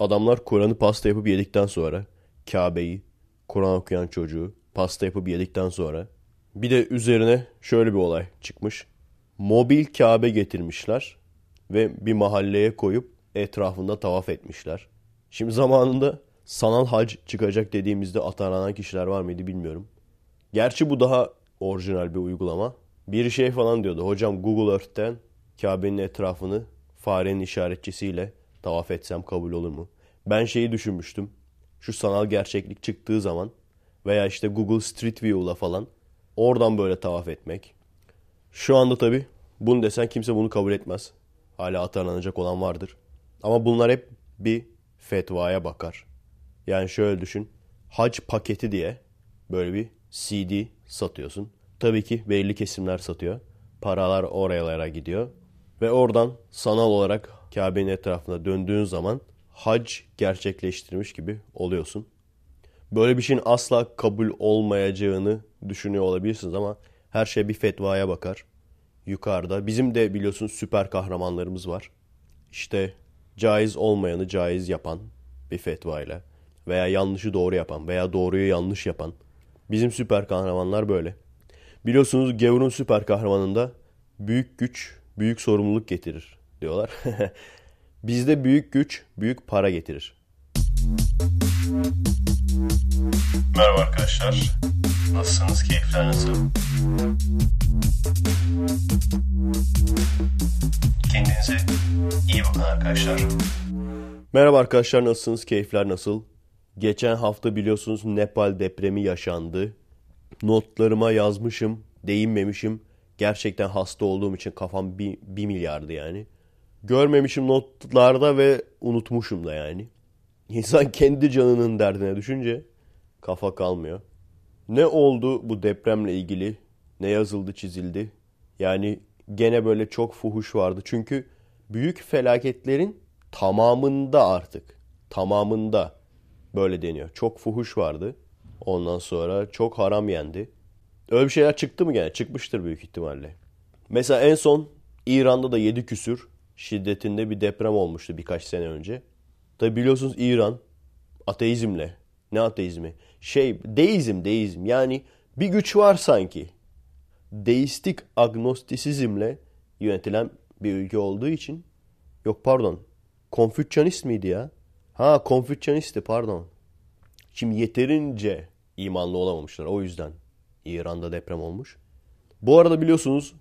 Adamlar Kur'an'ı pasta yapıp yedikten sonra, Kabe'yi, Kur'an okuyan çocuğu pasta yapıp yedikten sonra bir de üzerine şöyle bir olay çıkmış. Mobil Kabe getirmişler ve bir mahalleye koyup etrafında tavaf etmişler. Şimdi zamanında sanal hac çıkacak dediğimizde atanan kişiler var mıydı bilmiyorum. Gerçi bu daha orijinal bir uygulama. Bir şey falan diyordu. Hocam Google Earth'ten Kabe'nin etrafını farenin işaretçisiyle Tavaf etsem kabul olur mu? Ben şeyi düşünmüştüm. Şu sanal gerçeklik çıktığı zaman veya işte Google Street View'la falan oradan böyle tavaf etmek. Şu anda tabii bunu desen kimse bunu kabul etmez. Hala atanacak olan vardır. Ama bunlar hep bir fetvaya bakar. Yani şöyle düşün. Hac paketi diye böyle bir CD satıyorsun. Tabii ki belli kesimler satıyor. Paralar oralara gidiyor. Ve oradan sanal olarak Kabe'nin etrafına döndüğün zaman hac gerçekleştirmiş gibi oluyorsun. Böyle bir şeyin asla kabul olmayacağını düşünüyor olabilirsiniz ama her şey bir fetvaya bakar. Yukarıda bizim de biliyorsun süper kahramanlarımız var. İşte caiz olmayanı caiz yapan bir fetvayla veya yanlışı doğru yapan veya doğruyu yanlış yapan. Bizim süper kahramanlar böyle. Biliyorsunuz Gevur'un süper kahramanında büyük güç büyük sorumluluk getirir diyorlar. Bizde büyük güç büyük para getirir. Merhaba arkadaşlar. Nasılsınız? Keyifler nasıl? Kendinize iyi bakın arkadaşlar. Merhaba arkadaşlar nasılsınız? Keyifler nasıl? Geçen hafta biliyorsunuz Nepal depremi yaşandı. Notlarıma yazmışım, değinmemişim. Gerçekten hasta olduğum için kafam bir, bir milyardı yani görmemişim notlarda ve unutmuşum da yani. İnsan kendi canının derdine düşünce kafa kalmıyor. Ne oldu bu depremle ilgili? Ne yazıldı çizildi? Yani gene böyle çok fuhuş vardı. Çünkü büyük felaketlerin tamamında artık. Tamamında böyle deniyor. Çok fuhuş vardı. Ondan sonra çok haram yendi. Öyle bir şeyler çıktı mı gene? Çıkmıştır büyük ihtimalle. Mesela en son İran'da da 7 küsür şiddetinde bir deprem olmuştu birkaç sene önce. Tabi biliyorsunuz İran ateizmle, ne ateizmi? Şey, deizm, deizm. Yani bir güç var sanki. Deistik agnostisizmle yönetilen bir ülke olduğu için. Yok pardon. Konfüçyanist miydi ya? Ha konfüçyanisti pardon. Şimdi yeterince imanlı olamamışlar. O yüzden İran'da deprem olmuş. Bu arada biliyorsunuz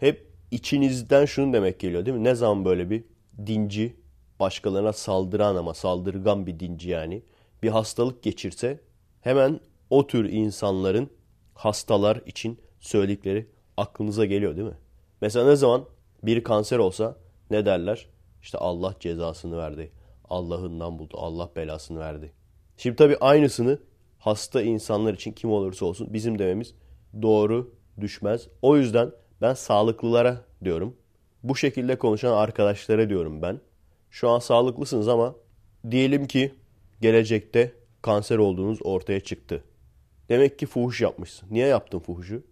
hep içinizden şunu demek geliyor değil mi? Ne zaman böyle bir dinci başkalarına saldıran ama saldırgan bir dinci yani bir hastalık geçirse hemen o tür insanların hastalar için söyledikleri aklınıza geliyor değil mi? Mesela ne zaman bir kanser olsa ne derler? İşte Allah cezasını verdi. Allah'ından buldu. Allah belasını verdi. Şimdi tabii aynısını hasta insanlar için kim olursa olsun bizim dememiz doğru düşmez. O yüzden ben sağlıklılara diyorum. Bu şekilde konuşan arkadaşlara diyorum ben. Şu an sağlıklısınız ama diyelim ki gelecekte kanser olduğunuz ortaya çıktı. Demek ki fuhuş yapmışsın. Niye yaptın fuhuşu?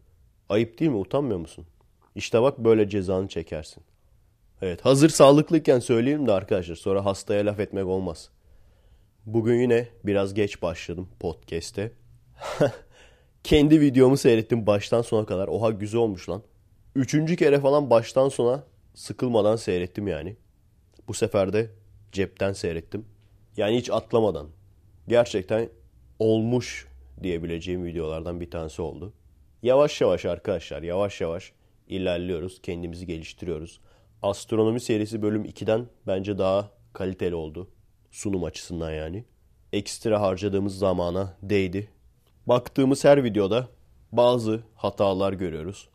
Ayıp değil mi? Utanmıyor musun? İşte bak böyle cezanı çekersin. Evet hazır sağlıklıyken söyleyeyim de arkadaşlar sonra hastaya laf etmek olmaz. Bugün yine biraz geç başladım podcast'e. Kendi videomu seyrettim baştan sona kadar. Oha güzel olmuş lan. Üçüncü kere falan baştan sona sıkılmadan seyrettim yani. Bu sefer de cepten seyrettim. Yani hiç atlamadan. Gerçekten olmuş diyebileceğim videolardan bir tanesi oldu. Yavaş yavaş arkadaşlar yavaş yavaş ilerliyoruz. Kendimizi geliştiriyoruz. Astronomi serisi bölüm 2'den bence daha kaliteli oldu. Sunum açısından yani. Ekstra harcadığımız zamana değdi. Baktığımız her videoda bazı hatalar görüyoruz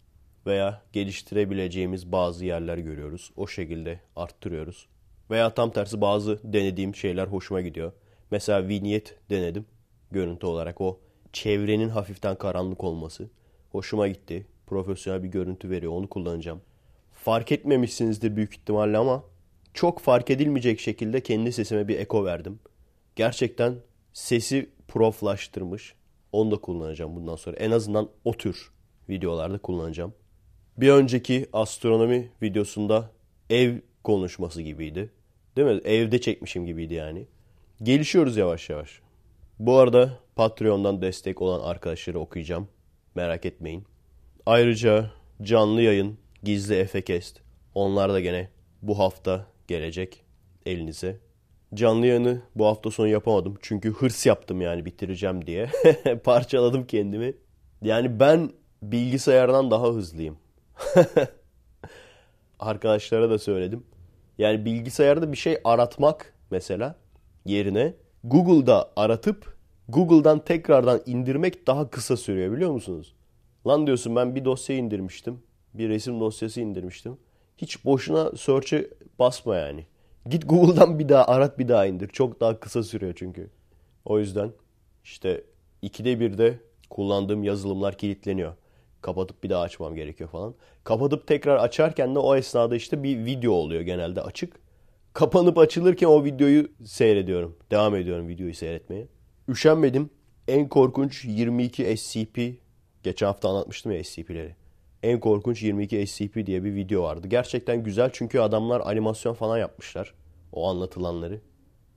veya geliştirebileceğimiz bazı yerler görüyoruz. O şekilde arttırıyoruz. Veya tam tersi bazı denediğim şeyler hoşuma gidiyor. Mesela vinyet denedim. Görüntü olarak o çevrenin hafiften karanlık olması hoşuma gitti. Profesyonel bir görüntü veriyor. Onu kullanacağım. Fark etmemişsinizdir büyük ihtimalle ama çok fark edilmeyecek şekilde kendi sesime bir eko verdim. Gerçekten sesi proflaştırmış. Onu da kullanacağım bundan sonra. En azından o tür videolarda kullanacağım. Bir önceki astronomi videosunda ev konuşması gibiydi. Değil mi? Evde çekmişim gibiydi yani. Gelişiyoruz yavaş yavaş. Bu arada Patreon'dan destek olan arkadaşları okuyacağım. Merak etmeyin. Ayrıca canlı yayın, gizli Efekest. Onlar da gene bu hafta gelecek elinize. Canlı yayını bu hafta sonu yapamadım. Çünkü hırs yaptım yani bitireceğim diye. Parçaladım kendimi. Yani ben bilgisayardan daha hızlıyım. Arkadaşlara da söyledim. Yani bilgisayarda bir şey aratmak mesela yerine Google'da aratıp Google'dan tekrardan indirmek daha kısa sürüyor biliyor musunuz? Lan diyorsun ben bir dosya indirmiştim. Bir resim dosyası indirmiştim. Hiç boşuna search'e basma yani. Git Google'dan bir daha arat bir daha indir. Çok daha kısa sürüyor çünkü. O yüzden işte ikide de kullandığım yazılımlar kilitleniyor. Kapatıp bir daha açmam gerekiyor falan. Kapatıp tekrar açarken de o esnada işte bir video oluyor genelde açık. Kapanıp açılırken o videoyu seyrediyorum. Devam ediyorum videoyu seyretmeye. Üşenmedim. En korkunç 22 SCP. Geçen hafta anlatmıştım ya SCP'leri. En korkunç 22 SCP diye bir video vardı. Gerçekten güzel çünkü adamlar animasyon falan yapmışlar. O anlatılanları.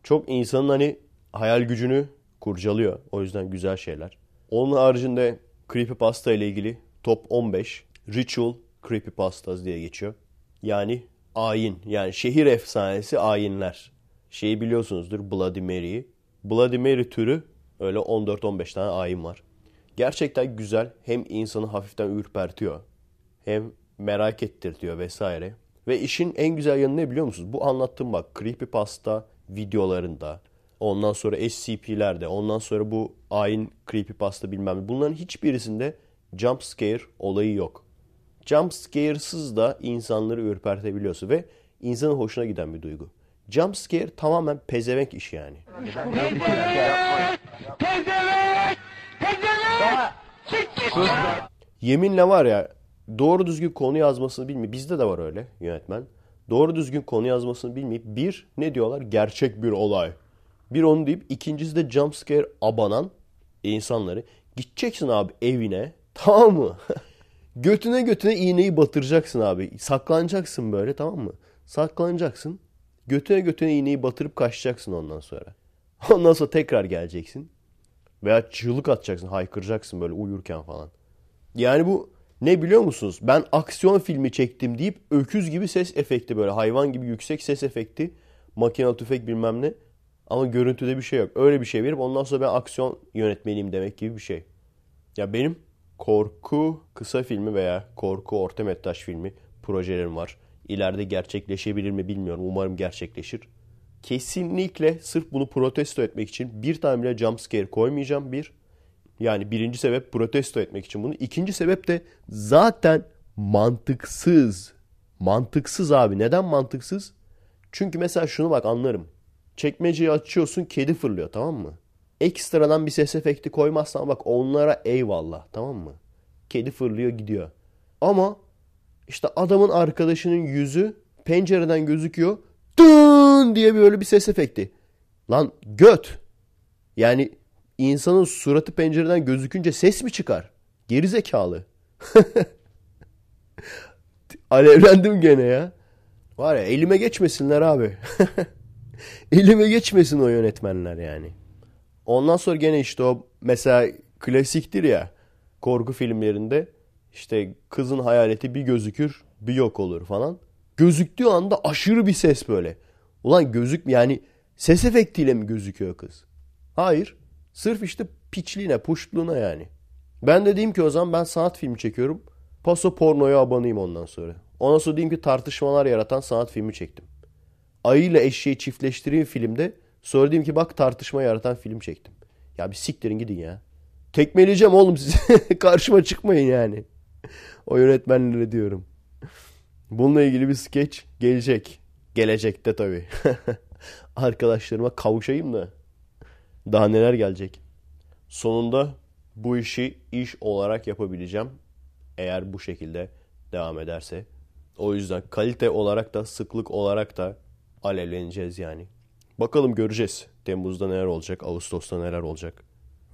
Çok insanın hani hayal gücünü kurcalıyor. O yüzden güzel şeyler. Onun haricinde Creepypasta ile ilgili Top 15 Ritual Creepy Creepypastas diye geçiyor. Yani ayin yani şehir efsanesi ayinler. Şeyi biliyorsunuzdur Bloody Mary'i. Bloody Mary türü öyle 14-15 tane ayin var. Gerçekten güzel hem insanı hafiften ürpertiyor hem merak ettirtiyor vesaire. Ve işin en güzel yanı ne biliyor musunuz? Bu anlattığım bak Creepy Pasta videolarında, ondan sonra SCP'lerde, ondan sonra bu ayin Pasta bilmem bunların hiçbirisinde jump scare olayı yok. Jump scare'sız da insanları ürpertebiliyorsun ve insanın hoşuna giden bir duygu. Jump scare tamamen pezevenk iş yani. Pezevenk! Pezevenk! Yeminle var ya doğru düzgün konu yazmasını bilmiyor. Bizde de var öyle yönetmen. Doğru düzgün konu yazmasını bilmeyip bir ne diyorlar gerçek bir olay. Bir onu deyip ikincisi de jump scare abanan insanları. Gideceksin abi evine Tamam mı? götüne götüne iğneyi batıracaksın abi. Saklanacaksın böyle tamam mı? Saklanacaksın. Götüne götüne iğneyi batırıp kaçacaksın ondan sonra. Ondan sonra tekrar geleceksin. Veya çığlık atacaksın, haykıracaksın böyle uyurken falan. Yani bu ne biliyor musunuz? Ben aksiyon filmi çektim deyip öküz gibi ses efekti böyle hayvan gibi yüksek ses efekti. Makinalı tüfek bilmem ne. Ama görüntüde bir şey yok. Öyle bir şey verip ondan sonra ben aksiyon yönetmeliyim demek gibi bir şey. Ya benim korku kısa filmi veya korku orta metraj filmi projelerim var. İleride gerçekleşebilir mi bilmiyorum. Umarım gerçekleşir. Kesinlikle sırf bunu protesto etmek için bir tane bile jumpscare koymayacağım. Bir. Yani birinci sebep protesto etmek için bunu. İkinci sebep de zaten mantıksız. Mantıksız abi. Neden mantıksız? Çünkü mesela şunu bak anlarım. Çekmeceyi açıyorsun kedi fırlıyor tamam mı? ekstradan bir ses efekti koymazsan bak onlara eyvallah tamam mı? Kedi fırlıyor gidiyor. Ama işte adamın arkadaşının yüzü pencereden gözüküyor. Dın diye böyle bir ses efekti. Lan göt. Yani insanın suratı pencereden gözükünce ses mi çıkar? gerizekalı zekalı. Alevlendim gene ya. Var ya elime geçmesinler abi. elime geçmesin o yönetmenler yani. Ondan sonra gene işte o mesela klasiktir ya korku filmlerinde işte kızın hayaleti bir gözükür bir yok olur falan. Gözüktüğü anda aşırı bir ses böyle. Ulan gözük yani ses efektiyle mi gözüküyor kız? Hayır. Sırf işte piçliğine, puştluğuna yani. Ben de diyeyim ki o zaman ben sanat filmi çekiyorum. Paso pornoya abanayım ondan sonra. Ondan sonra diyeyim ki tartışmalar yaratan sanat filmi çektim. Ayıyla eşeği çiftleştireyim filmde Sonra ki bak tartışma yaratan film çektim. Ya bir siktirin gidin ya. Tekmeleyeceğim oğlum sizi. Karşıma çıkmayın yani. o yönetmenlere diyorum. Bununla ilgili bir skeç gelecek. Gelecekte tabii. Arkadaşlarıma kavuşayım da. Daha neler gelecek. Sonunda bu işi iş olarak yapabileceğim. Eğer bu şekilde devam ederse. O yüzden kalite olarak da sıklık olarak da alevleneceğiz yani. Bakalım göreceğiz. Temmuz'da neler olacak, Ağustos'ta neler olacak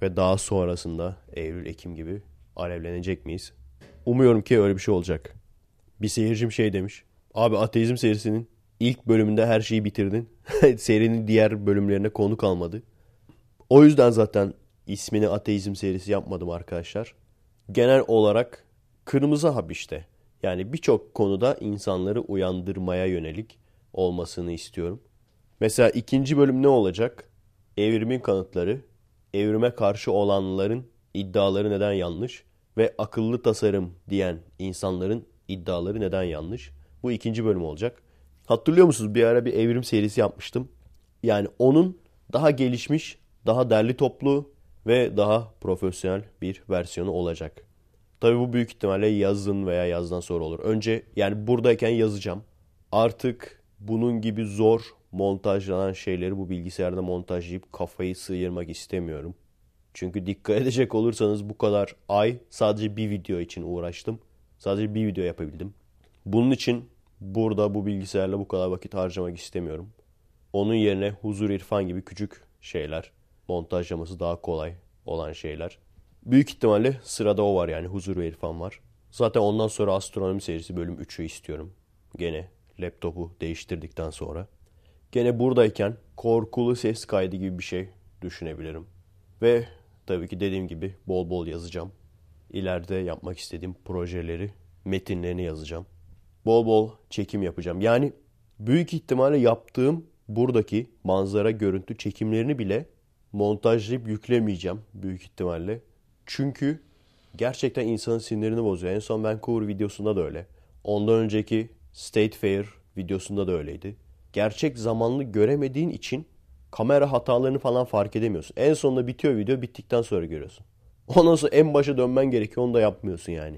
ve daha sonrasında Eylül, Ekim gibi alevlenecek miyiz? Umuyorum ki öyle bir şey olacak. Bir seyircim şey demiş. Abi ateizm serisinin ilk bölümünde her şeyi bitirdin. Serinin diğer bölümlerine konu kalmadı. O yüzden zaten ismini ateizm serisi yapmadım arkadaşlar. Genel olarak kırmızı hap işte. Yani birçok konuda insanları uyandırmaya yönelik olmasını istiyorum. Mesela ikinci bölüm ne olacak? Evrimin kanıtları, evrime karşı olanların iddiaları neden yanlış ve akıllı tasarım diyen insanların iddiaları neden yanlış? Bu ikinci bölüm olacak. Hatırlıyor musunuz bir ara bir evrim serisi yapmıştım. Yani onun daha gelişmiş, daha derli toplu ve daha profesyonel bir versiyonu olacak. Tabii bu büyük ihtimalle yazın veya yazdan sonra olur. Önce yani buradayken yazacağım. Artık bunun gibi zor montajlanan şeyleri bu bilgisayarda montajlayıp kafayı sıyırmak istemiyorum. Çünkü dikkat edecek olursanız bu kadar ay sadece bir video için uğraştım. Sadece bir video yapabildim. Bunun için burada bu bilgisayarla bu kadar vakit harcamak istemiyorum. Onun yerine huzur irfan gibi küçük şeyler, montajlaması daha kolay olan şeyler. Büyük ihtimalle sırada o var yani huzur ve irfan var. Zaten ondan sonra astronomi serisi bölüm 3'ü istiyorum. Gene laptopu değiştirdikten sonra gene buradayken korkulu ses kaydı gibi bir şey düşünebilirim. Ve tabii ki dediğim gibi bol bol yazacağım. İleride yapmak istediğim projeleri, metinlerini yazacağım. Bol bol çekim yapacağım. Yani büyük ihtimalle yaptığım buradaki manzara görüntü çekimlerini bile montajlayıp yüklemeyeceğim büyük ihtimalle. Çünkü gerçekten insanın sinirini bozuyor. En son Vancouver videosunda da öyle. Ondan önceki State Fair videosunda da öyleydi gerçek zamanlı göremediğin için kamera hatalarını falan fark edemiyorsun. En sonunda bitiyor video bittikten sonra görüyorsun. Ondan sonra en başa dönmen gerekiyor onu da yapmıyorsun yani.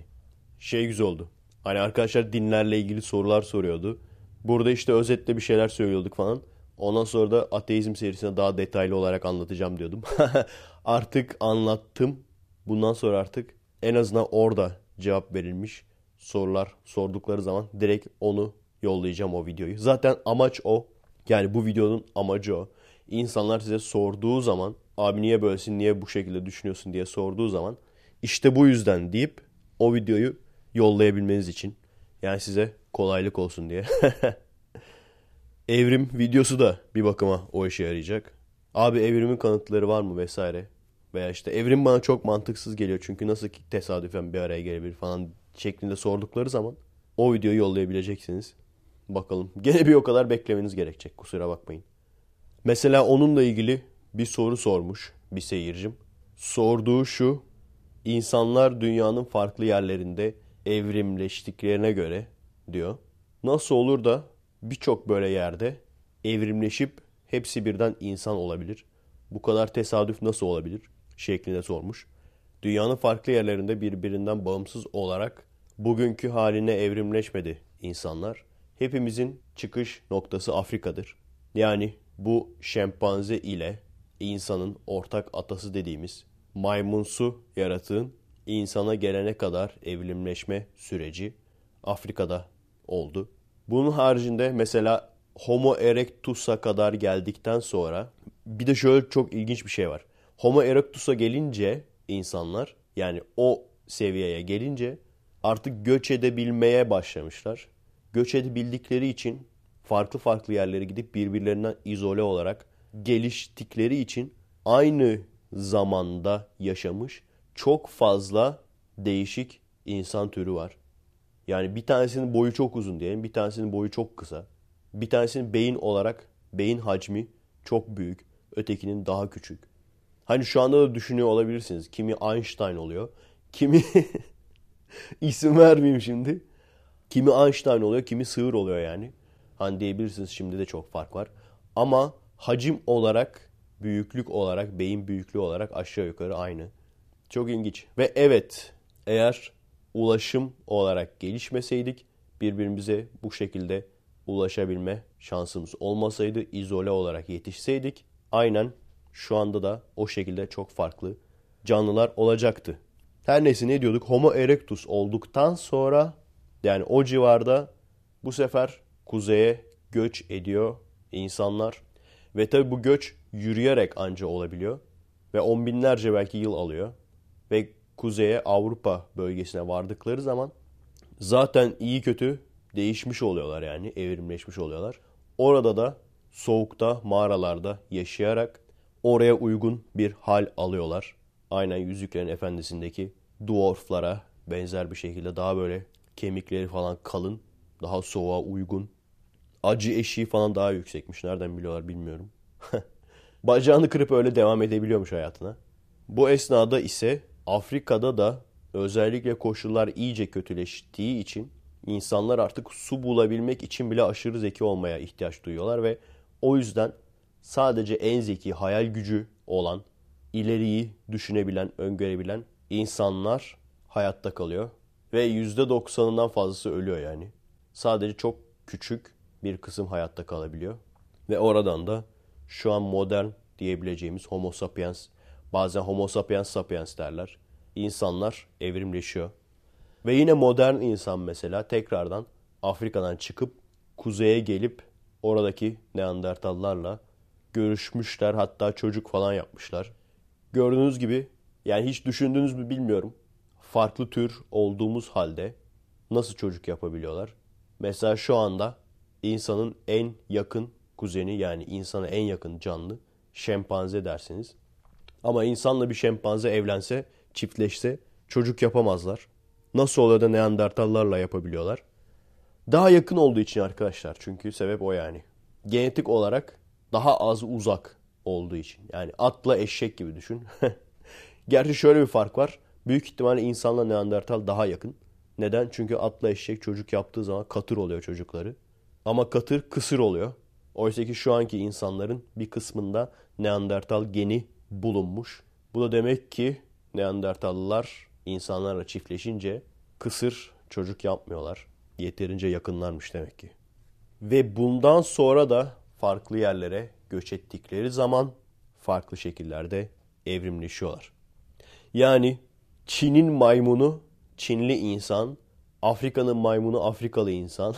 Şey güzel oldu. Hani arkadaşlar dinlerle ilgili sorular soruyordu. Burada işte özetle bir şeyler söylüyorduk falan. Ondan sonra da ateizm serisine daha detaylı olarak anlatacağım diyordum. artık anlattım. Bundan sonra artık en azından orada cevap verilmiş sorular sordukları zaman direkt onu yollayacağım o videoyu. Zaten amaç o. Yani bu videonun amacı o. İnsanlar size sorduğu zaman abi niye böylesin, niye bu şekilde düşünüyorsun diye sorduğu zaman işte bu yüzden deyip o videoyu yollayabilmeniz için. Yani size kolaylık olsun diye. evrim videosu da bir bakıma o işe yarayacak. Abi evrimin kanıtları var mı vesaire. Veya işte evrim bana çok mantıksız geliyor çünkü nasıl ki tesadüfen bir araya gelebilir falan şeklinde sordukları zaman o videoyu yollayabileceksiniz. Bakalım. Gene bir o kadar beklemeniz gerekecek. Kusura bakmayın. Mesela onunla ilgili bir soru sormuş bir seyircim. Sorduğu şu. İnsanlar dünyanın farklı yerlerinde evrimleştiklerine göre diyor. Nasıl olur da birçok böyle yerde evrimleşip hepsi birden insan olabilir? Bu kadar tesadüf nasıl olabilir? şeklinde sormuş. Dünyanın farklı yerlerinde birbirinden bağımsız olarak bugünkü haline evrimleşmedi insanlar. Hepimizin çıkış noktası Afrika'dır. Yani bu şempanze ile insanın ortak atası dediğimiz maymunsu yaratığın insana gelene kadar evrimleşme süreci Afrika'da oldu. Bunun haricinde mesela Homo erectus'a kadar geldikten sonra bir de şöyle çok ilginç bir şey var. Homo erectus'a gelince insanlar yani o seviyeye gelince artık göç edebilmeye başlamışlar göç edebildikleri için farklı farklı yerlere gidip birbirlerinden izole olarak geliştikleri için aynı zamanda yaşamış çok fazla değişik insan türü var. Yani bir tanesinin boyu çok uzun diyelim, bir tanesinin boyu çok kısa. Bir tanesinin beyin olarak beyin hacmi çok büyük, ötekinin daha küçük. Hani şu anda da düşünüyor olabilirsiniz. Kimi Einstein oluyor, kimi isim vermeyeyim şimdi. Kimi Einstein oluyor, kimi sığır oluyor yani. Hani diyebilirsiniz şimdi de çok fark var. Ama hacim olarak, büyüklük olarak, beyin büyüklüğü olarak aşağı yukarı aynı. Çok ilginç. Ve evet, eğer ulaşım olarak gelişmeseydik birbirimize bu şekilde ulaşabilme şansımız olmasaydı, izole olarak yetişseydik aynen şu anda da o şekilde çok farklı canlılar olacaktı. Her neyse ne diyorduk? Homo erectus olduktan sonra yani o civarda bu sefer kuzeye göç ediyor insanlar. Ve tabi bu göç yürüyerek anca olabiliyor. Ve on binlerce belki yıl alıyor. Ve kuzeye Avrupa bölgesine vardıkları zaman zaten iyi kötü değişmiş oluyorlar yani evrimleşmiş oluyorlar. Orada da soğukta mağaralarda yaşayarak oraya uygun bir hal alıyorlar. Aynen Yüzüklerin Efendisi'ndeki dwarflara benzer bir şekilde daha böyle Kemikleri falan kalın. Daha soğuğa uygun. Acı eşiği falan daha yüksekmiş. Nereden biliyorlar bilmiyorum. Bacağını kırıp öyle devam edebiliyormuş hayatına. Bu esnada ise Afrika'da da özellikle koşullar iyice kötüleştiği için insanlar artık su bulabilmek için bile aşırı zeki olmaya ihtiyaç duyuyorlar ve o yüzden sadece en zeki hayal gücü olan, ileriyi düşünebilen, öngörebilen insanlar hayatta kalıyor. Ve %90'ından fazlası ölüyor yani. Sadece çok küçük bir kısım hayatta kalabiliyor. Ve oradan da şu an modern diyebileceğimiz homo sapiens, bazen homo sapiens sapiens derler. İnsanlar evrimleşiyor. Ve yine modern insan mesela tekrardan Afrika'dan çıkıp kuzeye gelip oradaki Neandertallarla görüşmüşler hatta çocuk falan yapmışlar. Gördüğünüz gibi yani hiç düşündünüz mü bilmiyorum farklı tür olduğumuz halde nasıl çocuk yapabiliyorlar? Mesela şu anda insanın en yakın kuzeni yani insana en yakın canlı şempanze dersiniz. Ama insanla bir şempanze evlense, çiftleşse çocuk yapamazlar. Nasıl oluyor da Neandertallarla yapabiliyorlar? Daha yakın olduğu için arkadaşlar çünkü sebep o yani. Genetik olarak daha az uzak olduğu için. Yani atla eşek gibi düşün. Gerçi şöyle bir fark var. Büyük ihtimalle insanla Neandertal daha yakın. Neden? Çünkü atla eşek çocuk yaptığı zaman katır oluyor çocukları. Ama katır kısır oluyor. Oysa ki şu anki insanların bir kısmında Neandertal geni bulunmuş. Bu da demek ki Neandertallılar insanlarla çiftleşince kısır çocuk yapmıyorlar. Yeterince yakınlarmış demek ki. Ve bundan sonra da farklı yerlere göç ettikleri zaman farklı şekillerde evrimleşiyorlar. Yani Çin'in maymunu Çinli insan, Afrika'nın maymunu Afrikalı insan,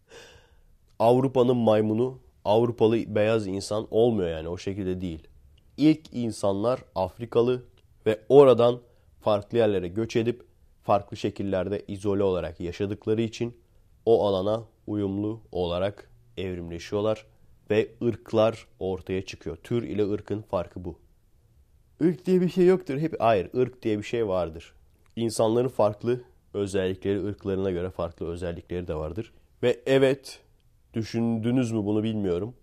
Avrupa'nın maymunu Avrupalı beyaz insan olmuyor yani o şekilde değil. İlk insanlar Afrikalı ve oradan farklı yerlere göç edip farklı şekillerde izole olarak yaşadıkları için o alana uyumlu olarak evrimleşiyorlar ve ırklar ortaya çıkıyor. Tür ile ırkın farkı bu. Irk diye bir şey yoktur. Hep hayır, Irk diye bir şey vardır. İnsanların farklı özellikleri, ırklarına göre farklı özellikleri de vardır. Ve evet, düşündünüz mü bunu bilmiyorum.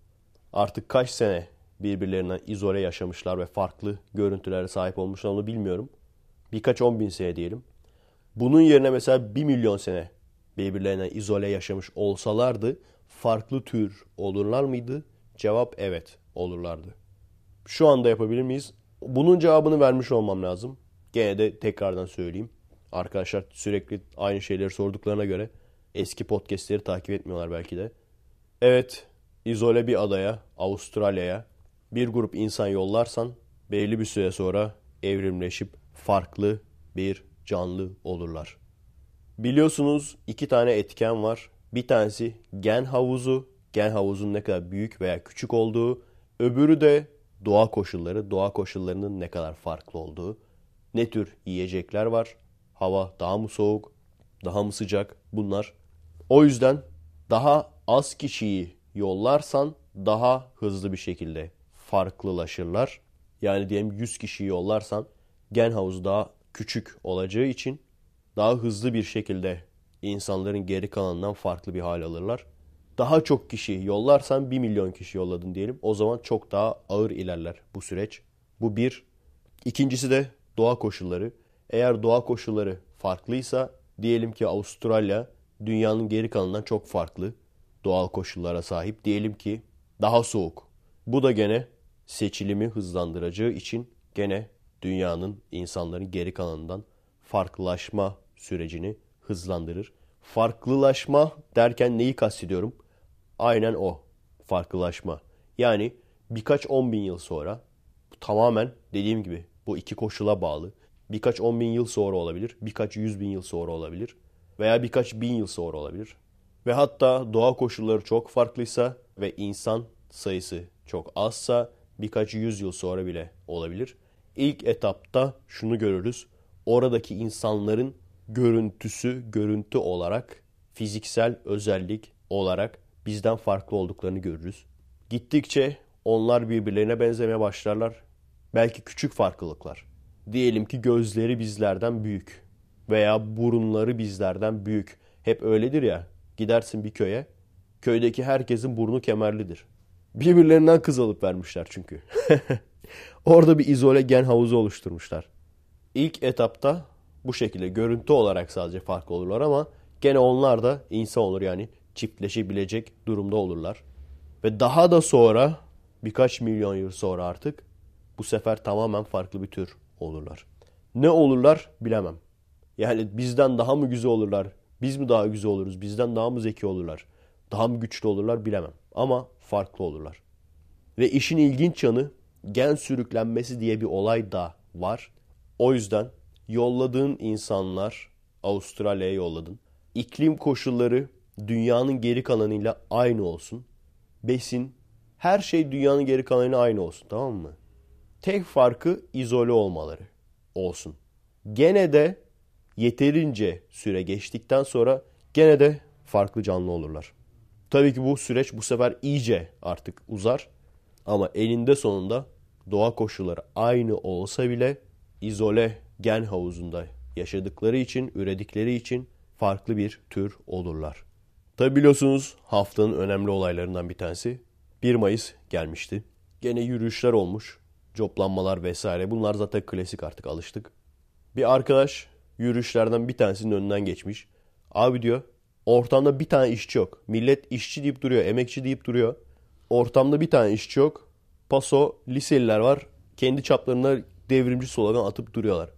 Artık kaç sene birbirlerinden izole yaşamışlar ve farklı görüntülere sahip olmuşlar onu bilmiyorum. Birkaç on bin sene diyelim. Bunun yerine mesela bir milyon sene birbirlerinden izole yaşamış olsalardı farklı tür olurlar mıydı? Cevap evet olurlardı. Şu anda yapabilir miyiz? Bunun cevabını vermiş olmam lazım. Gene de tekrardan söyleyeyim. Arkadaşlar sürekli aynı şeyleri sorduklarına göre eski podcastleri takip etmiyorlar belki de. Evet, izole bir adaya, Avustralya'ya bir grup insan yollarsan belli bir süre sonra evrimleşip farklı bir canlı olurlar. Biliyorsunuz iki tane etken var. Bir tanesi gen havuzu, gen havuzun ne kadar büyük veya küçük olduğu. Öbürü de doğa koşulları, doğa koşullarının ne kadar farklı olduğu, ne tür yiyecekler var, hava daha mı soğuk, daha mı sıcak bunlar. O yüzden daha az kişiyi yollarsan daha hızlı bir şekilde farklılaşırlar. Yani diyelim 100 kişiyi yollarsan gen havuzu daha küçük olacağı için daha hızlı bir şekilde insanların geri kalanından farklı bir hal alırlar daha çok kişi yollarsan 1 milyon kişi yolladın diyelim. O zaman çok daha ağır ilerler bu süreç. Bu bir. İkincisi de doğa koşulları. Eğer doğa koşulları farklıysa diyelim ki Avustralya dünyanın geri kalanından çok farklı doğal koşullara sahip. Diyelim ki daha soğuk. Bu da gene seçilimi hızlandıracağı için gene dünyanın insanların geri kalanından farklılaşma sürecini hızlandırır. Farklılaşma derken neyi kastediyorum? Aynen o farklılaşma. Yani birkaç on bin yıl sonra tamamen dediğim gibi bu iki koşula bağlı. Birkaç on bin yıl sonra olabilir, birkaç yüz bin yıl sonra olabilir veya birkaç bin yıl sonra olabilir. Ve hatta doğa koşulları çok farklıysa ve insan sayısı çok azsa birkaç yüz yıl sonra bile olabilir. İlk etapta şunu görürüz. Oradaki insanların görüntüsü görüntü olarak, fiziksel özellik olarak bizden farklı olduklarını görürüz. Gittikçe onlar birbirlerine benzemeye başlarlar. Belki küçük farklılıklar. Diyelim ki gözleri bizlerden büyük veya burunları bizlerden büyük. Hep öyledir ya. Gidersin bir köye. Köydeki herkesin burnu kemerlidir. Birbirlerinden kız alıp vermişler çünkü. Orada bir izole gen havuzu oluşturmuşlar. İlk etapta bu şekilde görüntü olarak sadece farklı olurlar ama gene onlar da insan olur yani çiftleşebilecek durumda olurlar. Ve daha da sonra birkaç milyon yıl sonra artık bu sefer tamamen farklı bir tür olurlar. Ne olurlar bilemem. Yani bizden daha mı güzel olurlar? Biz mi daha güzel oluruz? Bizden daha mı zeki olurlar? Daha mı güçlü olurlar bilemem. Ama farklı olurlar. Ve işin ilginç yanı gen sürüklenmesi diye bir olay da var. O yüzden yolladığın insanlar, Avustralya'ya yolladın. İklim koşulları dünyanın geri kalanıyla aynı olsun. Besin, her şey dünyanın geri kalanıyla aynı olsun tamam mı? Tek farkı izole olmaları olsun. Gene de yeterince süre geçtikten sonra gene de farklı canlı olurlar. Tabii ki bu süreç bu sefer iyice artık uzar ama elinde sonunda doğa koşulları aynı olsa bile izole gen havuzunda yaşadıkları için, üredikleri için farklı bir tür olurlar. Tabi biliyorsunuz haftanın önemli olaylarından bir tanesi 1 Mayıs gelmişti. Gene yürüyüşler olmuş, coplanmalar vesaire bunlar zaten klasik artık alıştık. Bir arkadaş yürüyüşlerden bir tanesinin önünden geçmiş. Abi diyor ortamda bir tane işçi yok. Millet işçi deyip duruyor, emekçi deyip duruyor. Ortamda bir tane işçi yok. Paso, liseliler var. Kendi çaplarına devrimci slogan atıp duruyorlar.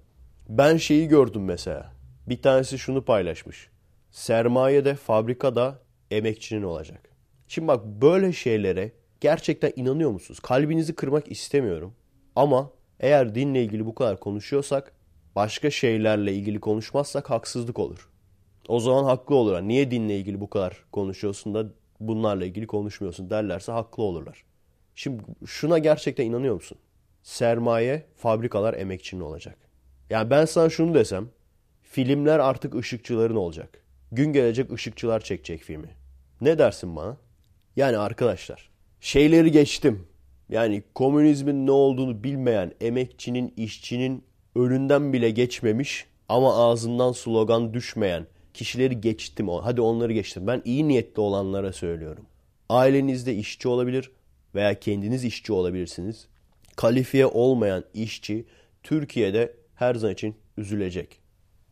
Ben şeyi gördüm mesela. Bir tanesi şunu paylaşmış sermaye de fabrika da emekçinin olacak. Şimdi bak böyle şeylere gerçekten inanıyor musunuz? Kalbinizi kırmak istemiyorum. Ama eğer dinle ilgili bu kadar konuşuyorsak başka şeylerle ilgili konuşmazsak haksızlık olur. O zaman haklı olurlar. Niye dinle ilgili bu kadar konuşuyorsun da bunlarla ilgili konuşmuyorsun derlerse haklı olurlar. Şimdi şuna gerçekten inanıyor musun? Sermaye, fabrikalar emekçinin olacak. Yani ben sana şunu desem, filmler artık ışıkçıların olacak. Gün gelecek ışıkçılar çekecek filmi. Ne dersin bana? Yani arkadaşlar şeyleri geçtim. Yani komünizmin ne olduğunu bilmeyen emekçinin, işçinin önünden bile geçmemiş ama ağzından slogan düşmeyen kişileri geçtim. Hadi onları geçtim. Ben iyi niyetli olanlara söylüyorum. Ailenizde işçi olabilir veya kendiniz işçi olabilirsiniz. Kalifiye olmayan işçi Türkiye'de her zaman için üzülecek.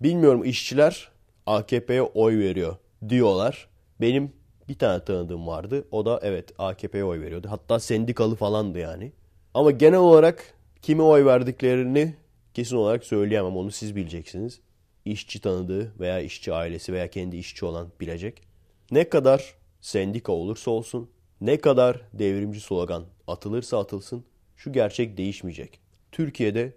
Bilmiyorum işçiler AKP'ye oy veriyor diyorlar. Benim bir tane tanıdığım vardı. O da evet AKP'ye oy veriyordu. Hatta sendikalı falandı yani. Ama genel olarak kime oy verdiklerini kesin olarak söyleyemem. Onu siz bileceksiniz. İşçi tanıdığı veya işçi ailesi veya kendi işçi olan bilecek. Ne kadar sendika olursa olsun, ne kadar devrimci slogan atılırsa atılsın şu gerçek değişmeyecek. Türkiye'de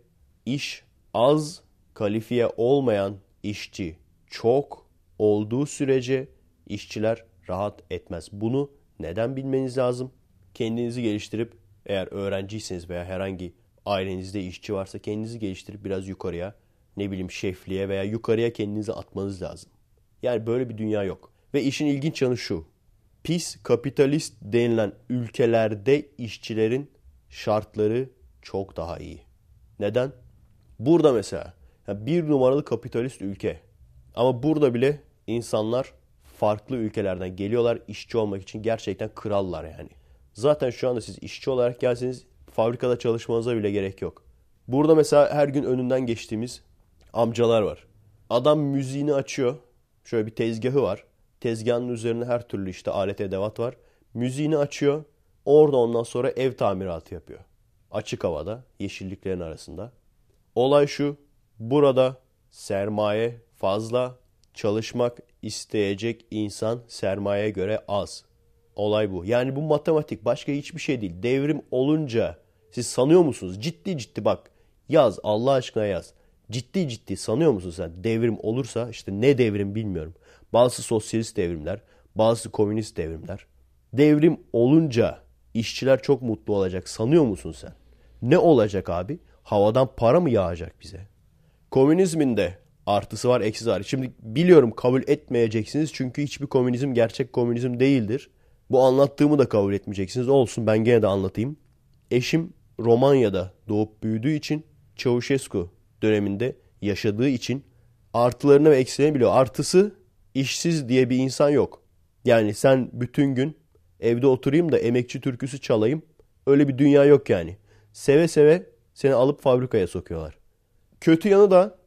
iş az kalifiye olmayan işçi çok olduğu sürece işçiler rahat etmez. Bunu neden bilmeniz lazım? Kendinizi geliştirip eğer öğrenciyseniz veya herhangi ailenizde işçi varsa kendinizi geliştirip biraz yukarıya ne bileyim şefliğe veya yukarıya kendinizi atmanız lazım. Yani böyle bir dünya yok. Ve işin ilginç yanı şu. Pis kapitalist denilen ülkelerde işçilerin şartları çok daha iyi. Neden? Burada mesela bir numaralı kapitalist ülke ama burada bile insanlar farklı ülkelerden geliyorlar işçi olmak için gerçekten krallar yani. Zaten şu anda siz işçi olarak gelseniz fabrikada çalışmanıza bile gerek yok. Burada mesela her gün önünden geçtiğimiz amcalar var. Adam müziğini açıyor. Şöyle bir tezgahı var. Tezgahın üzerine her türlü işte alet edevat var. Müziğini açıyor. Orada ondan sonra ev tamiratı yapıyor. Açık havada, yeşilliklerin arasında. Olay şu. Burada sermaye fazla, çalışmak isteyecek insan sermaye göre az. Olay bu. Yani bu matematik başka hiçbir şey değil. Devrim olunca siz sanıyor musunuz? Ciddi ciddi bak yaz Allah aşkına yaz. Ciddi ciddi sanıyor musun sen devrim olursa işte ne devrim bilmiyorum. Bazı sosyalist devrimler, bazı komünist devrimler. Devrim olunca işçiler çok mutlu olacak sanıyor musun sen? Ne olacak abi? Havadan para mı yağacak bize? Komünizmin de artısı var eksisi var. Şimdi biliyorum kabul etmeyeceksiniz çünkü hiçbir komünizm gerçek komünizm değildir. Bu anlattığımı da kabul etmeyeceksiniz. Olsun ben gene de anlatayım. Eşim Romanya'da doğup büyüdüğü için Çavuşescu döneminde yaşadığı için artılarını ve eksilerini biliyor. Artısı işsiz diye bir insan yok. Yani sen bütün gün evde oturayım da emekçi türküsü çalayım. Öyle bir dünya yok yani. Seve seve seni alıp fabrikaya sokuyorlar. Kötü yanı da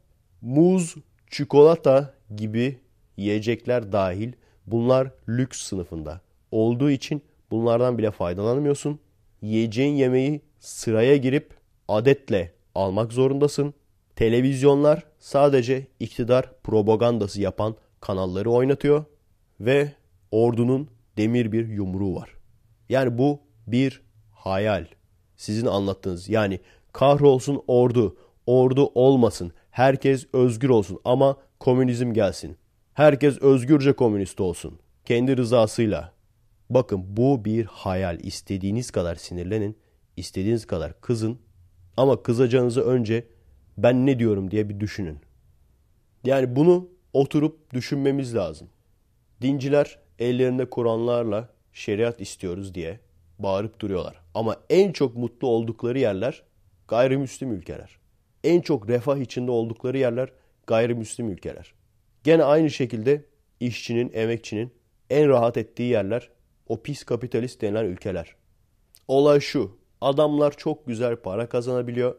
muz, çikolata gibi yiyecekler dahil bunlar lüks sınıfında. Olduğu için bunlardan bile faydalanmıyorsun. Yiyeceğin yemeği sıraya girip adetle almak zorundasın. Televizyonlar sadece iktidar propagandası yapan kanalları oynatıyor ve ordunun demir bir yumruğu var. Yani bu bir hayal. Sizin anlattığınız yani kahrolsun ordu, ordu olmasın, Herkes özgür olsun ama komünizm gelsin. Herkes özgürce komünist olsun. Kendi rızasıyla. Bakın bu bir hayal. İstediğiniz kadar sinirlenin, istediğiniz kadar kızın ama kızacağınızı önce ben ne diyorum diye bir düşünün. Yani bunu oturup düşünmemiz lazım. Dinciler ellerinde Kur'anlarla şeriat istiyoruz diye bağırıp duruyorlar. Ama en çok mutlu oldukları yerler gayrimüslim ülkeler en çok refah içinde oldukları yerler gayrimüslim ülkeler. Gene aynı şekilde işçinin, emekçinin en rahat ettiği yerler o pis kapitalist denilen ülkeler. Olay şu, adamlar çok güzel para kazanabiliyor.